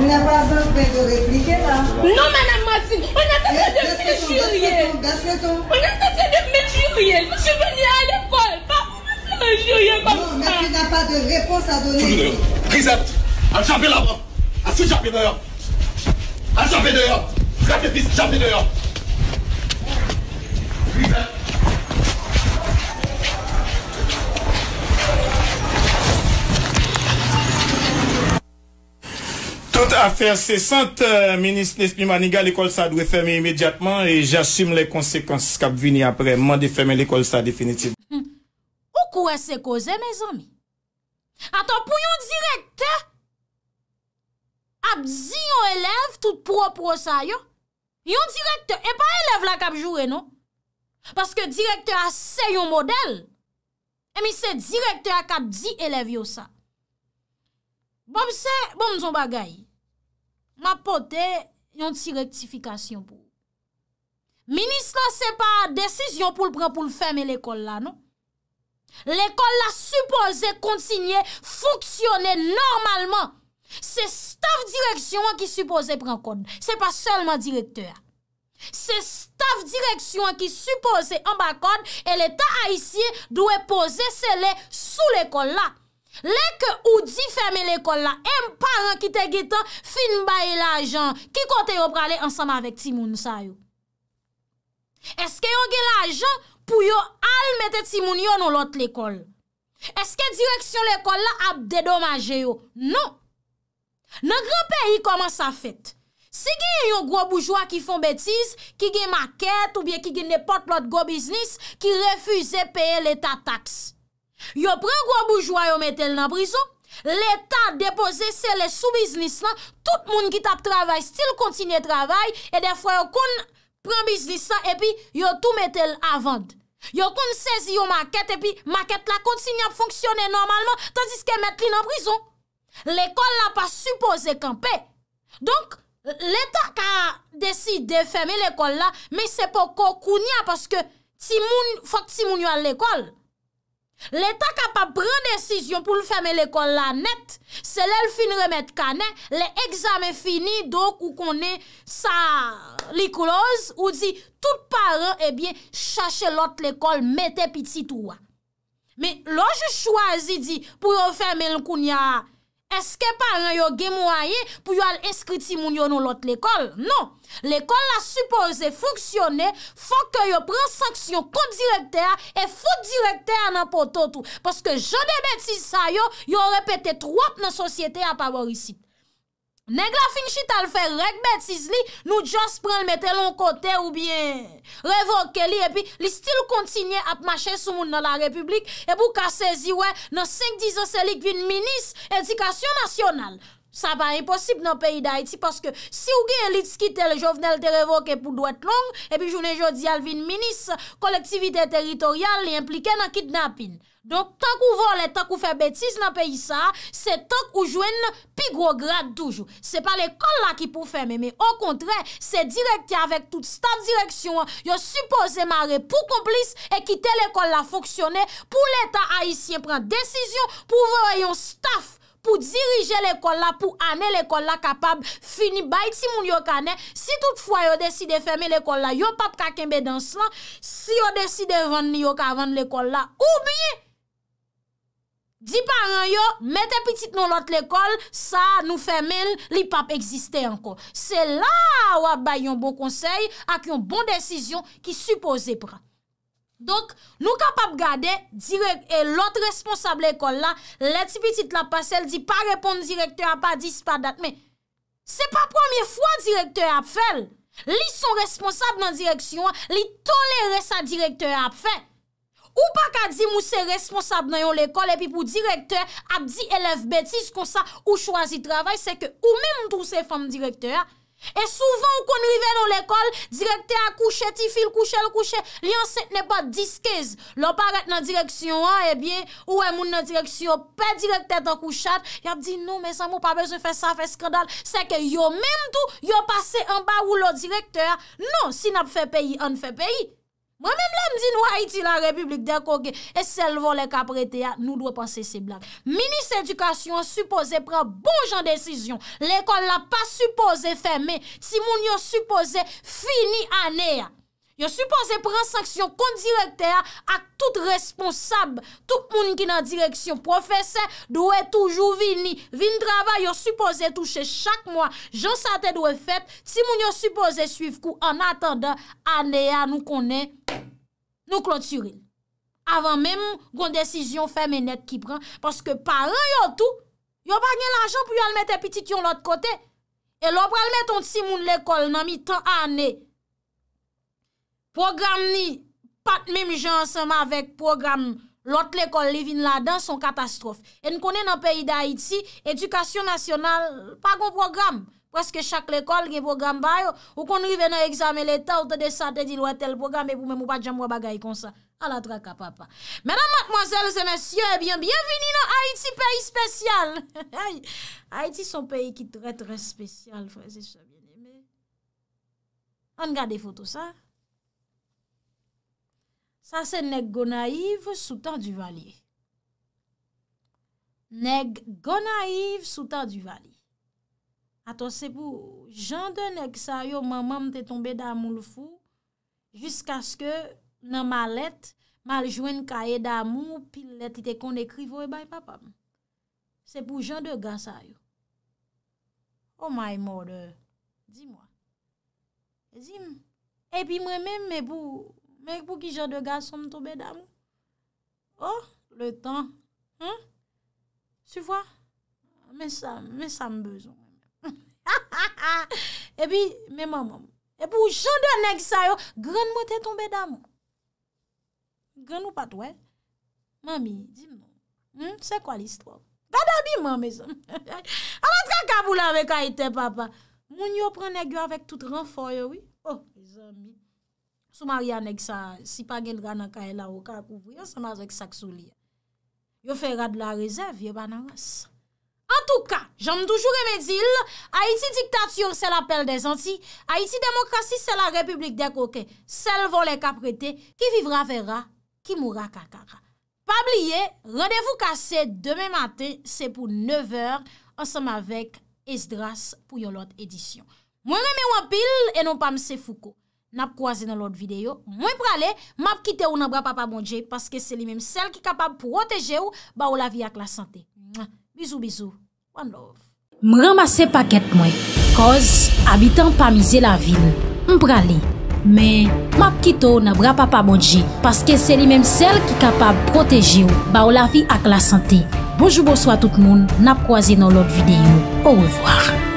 Il n'y a pas besoin de répliquer là. Hein. Non, madame Martine, on a en de de m'injurier. On a en de de m'injurier. Je suis venu à l'école, pas pour me injurier non, Mais tu n'as pas de réponse à donner. Précepte, à jamais là-bas. À ce jamais dehors. À jamais dehors. Frappe de piste, jamais dehors. Afèr 60, euh, minisplis Pimaniga, l'ekol sa dwe ferme imediatman e jassume le konsekons kap vini apreman de ferme l'ekol sa definitiv. Ou kou e se koze, me zami? Atan pou yon direkte ap di yon elev tout pro pro sa yo? Yon direkte e pa elev la kap jure, no? Paske direkte a se yon model, e mi se direkte a kap di elev yo sa. Bob se, bom zon bagayi. Ma pote, yon ti rektifikasyon pou. Minist la se pa desisyon pou l'pren pou l'ferme l'ekol la, non? L'ekol la suppose kontinye, foksyone normalman. Se staf direksyon an ki suppose pren kon. Se pa selman direkter. Se staf direksyon an ki suppose ambakon, e l'Etat a isye dwe pose se le sou l'ekol la. Lè ke ou di fèmè l'ekol la, em paran ki te getan fin baye l'ajan, ki kote yo prale ansam avèk timoun sa yo. Eske yo gen l'ajan pou yo al mette timoun yo nou lot l'ekol? Eske direksyon l'ekol la ap dedomaje yo? Non! Nan gran peyi koman sa fèt? Si gen yon gro boujwa ki fon betiz, ki gen maket ou biye ki gen nepot lot go biznis, ki refüze peye l'Etat taks. Yo pren kwa boujwa yo metel nan prizon, l'Etat depose se le sou biznis lan, tout moun ki tap travay stil kontinye travay, e defwa yo kon pren biznis lan, e pi yo tou metel avand. Yo kon sezi yo maket, e pi maket la kontinye ap fonksyonne normalman, tansiske metli nan prizon. L'Ekol la pa suppose kanpe. Donk, l'Etat ka desi defeme l'Ekol la, me se po kokounya, paske ti moun, fok ti moun yo al l'Ekol. Le ta kapap pren desisyon pou l fèmè l ekol la net, se l el fin remèd kane, eh le eksamè fini, dok ou konè sa likloz, ou di, tout pare, ebyen, chache lot l ekol, metè piti touwa. Me, lo jè chwazi di, pou l fèmè l kounya a, Eske paran yo gemwaye pou yo al eskriti moun yo nou lot l'ekol? Non. L'ekol la suppose foksyone, fok yo pren saksyon kodirekte a, e fok direkte a nan pototou. Paske jode beti sa yo, yo repete trwap nan sosyete a pavorisite. Neg la fin chit al fè rèk bètis li, nou jans pran l metè l an kote ou bien revoke ke li e pi li stil kontinye ap mache sou moun nan la republik e pou kasezi wè nan 5 dizos elik vin minis edikasyon nasyonal. Sa pa imposib nan peyi da iti, paske si ou gen yon lits ki te le jovnel te revoke pou dwet long, epi jounen jodi alvin minis, kolektivite teritorial li implike nan kidnapin. Donk, tank ou vole, tank ou fe betis nan peyi sa, se tank ou jwen pi grograd toujou. Se pa l'ekol la ki pou fe, me me, an kontre, se direk ki avek tout sta direksyon, yo suppose mare pou komplis, e ki te l'ekol la foksyone, pou l'eta haisyen pren desisyon, pou vwe yon staf, pou dirije l'ekol la, pou ane l'ekol la kapab, fini bay ti moun yo ka ane, si tout fwa yo deside feme l'ekol la, yo pap kakenbe dans lan, si yo deside vande yo ka vande l'ekol la, oubiye! Di paran yo, mette pitit nou lot l'ekol, sa nou femen, li pap egziste anko. Se la wabay yon bon konsey ak yon bon desizyon ki suppose pran. Donk, nou kap ap gade, direk, e lot responsable ekol la, leti pitit la pasel, di pa reponde direkter ap pa dispa dat, men, se pa premier fwa direkter ap fel, li son responsable nan direksyon, li tolere sa direkter ap fel. Ou pa ka di mou se responsable nan yon lekol, epi pou direkter ap di elef betis konsa ou chwazi travay, se ke ou men moun tou se fwam direkter ap, E souvan eh ou kon rive nou l'ekol, direkte a kouche, ti fil kouche l'kouche, li an set ne pa diskez, loparet nan direksyon an, e bie, ou e moun nan direksyon, pe direkte tan kouchat, y ap di nou, me san mou pa beze fe sa, fe skandal, se ke yo menm tou, yo pase an ba ou lo direkte, nou, si nap fe peyi, an fe peyi. Mwen mèm la mdi nou ha iti la republik deko ge, e sel von le kap rete ya, nou dwe panse se blak. Minis edukasyon supose pre bon jan desisyon, le kon la pa supose feme, si moun yo supose fini ane ya. Yo suppose pren saksyon kondirekter ak tout responsab. Tout moun ki nan direksyon profese do e toujou vini. Vin drava yo suppose touche chak mwa. Jan sate do e fet. Ti moun yo suppose suiv kou an atanda ane ya nou konen nou klonturin. Avan men moun kon desisyon fè menet ki pran. Paske paran yo tou yo bagnen l'anjan pou yo almet epitik yon lot kote. E lop pral met ton ti moun l'ekol nan mi tan ane. Program ni, pat mèm jè ansèm avèk program lòt l'ekol li vin la dan, son katastrofe. En konè nan peyi da Haiti, edukasyon nasyonal, pa gon program. Preske chak l'ekol gen program bayo, ou kon nou venè examen l'Etat, ou te de sa te di lò tel program, e pou mèm ou pa djam wè bagay kon sa. A la tra ka papa. Mènam matmozèl, zè mèsyè, ebyen, eh bienvini nan Haiti, peyi spesyal. Haiti son peyi ki tre tre spesyal, frèze chavili. An gade foto sa? Sa se neg go naiv sou tan du vali. Neg go naiv sou tan du vali. Ato se pou jande neg sa yo mamam te tombe da moun lou fou. Jisk aske nan malet maljwen kaye da moun. Pi letite kon ekri vou oh, e eh bay papa moun. Se pou jande gan sa yo. O may mou de di mwa. E pi mwen men mwen pou. Mèk pou ki jò de gas som tombe dam. Oh, le tan. Su vwa? Mè sa, mè sa mbezon. E bi, mè mamam. E pou jò de nek sa yo, gren mwote tombe dam. Gren ou pat wè? Mami, di mam. Se kwa li strob? Vada bi mamè son. Amat kakabou la vek a ite papa. Moun yo pren nek yo avèk tout renfoye wè. Oh, zami. sou maryan ek sa sipa gel rana ka el la ou ka pou pou yon sa ma zek sak sou li. Yo fey rad la rezav, yo banan mas. An tou ka, jom toujou remedil, Haiti diktatiyon se la pel de zanti, Haiti demokrasi se la republik de koke, sel volen ka prete, ki vivra vera, ki mura kakara. Pabliye, radevou kase deme maten, se pou 9 or, ansam avek Esdras pou yon lot edisyon. Mwen reme wapil, enon pam se fuko. Nap kouaze nan lot videyo, mwen prale, map kite ou nan bra papa bondje, paske se li menm sel ki kapab proteje ou, ba ou la vi ak la sante. Bizou, bizou. Mwen lor. Mwen ramase paket mwen, koz, abitan pa mize la vil, mwen prale, men, map kite ou nan bra papa bondje, paske se li menm sel ki kapab proteje ou, ba ou la vi ak la sante. Bojou bojou a tout moun, nap kouaze nan lot videyo. Ou revoar.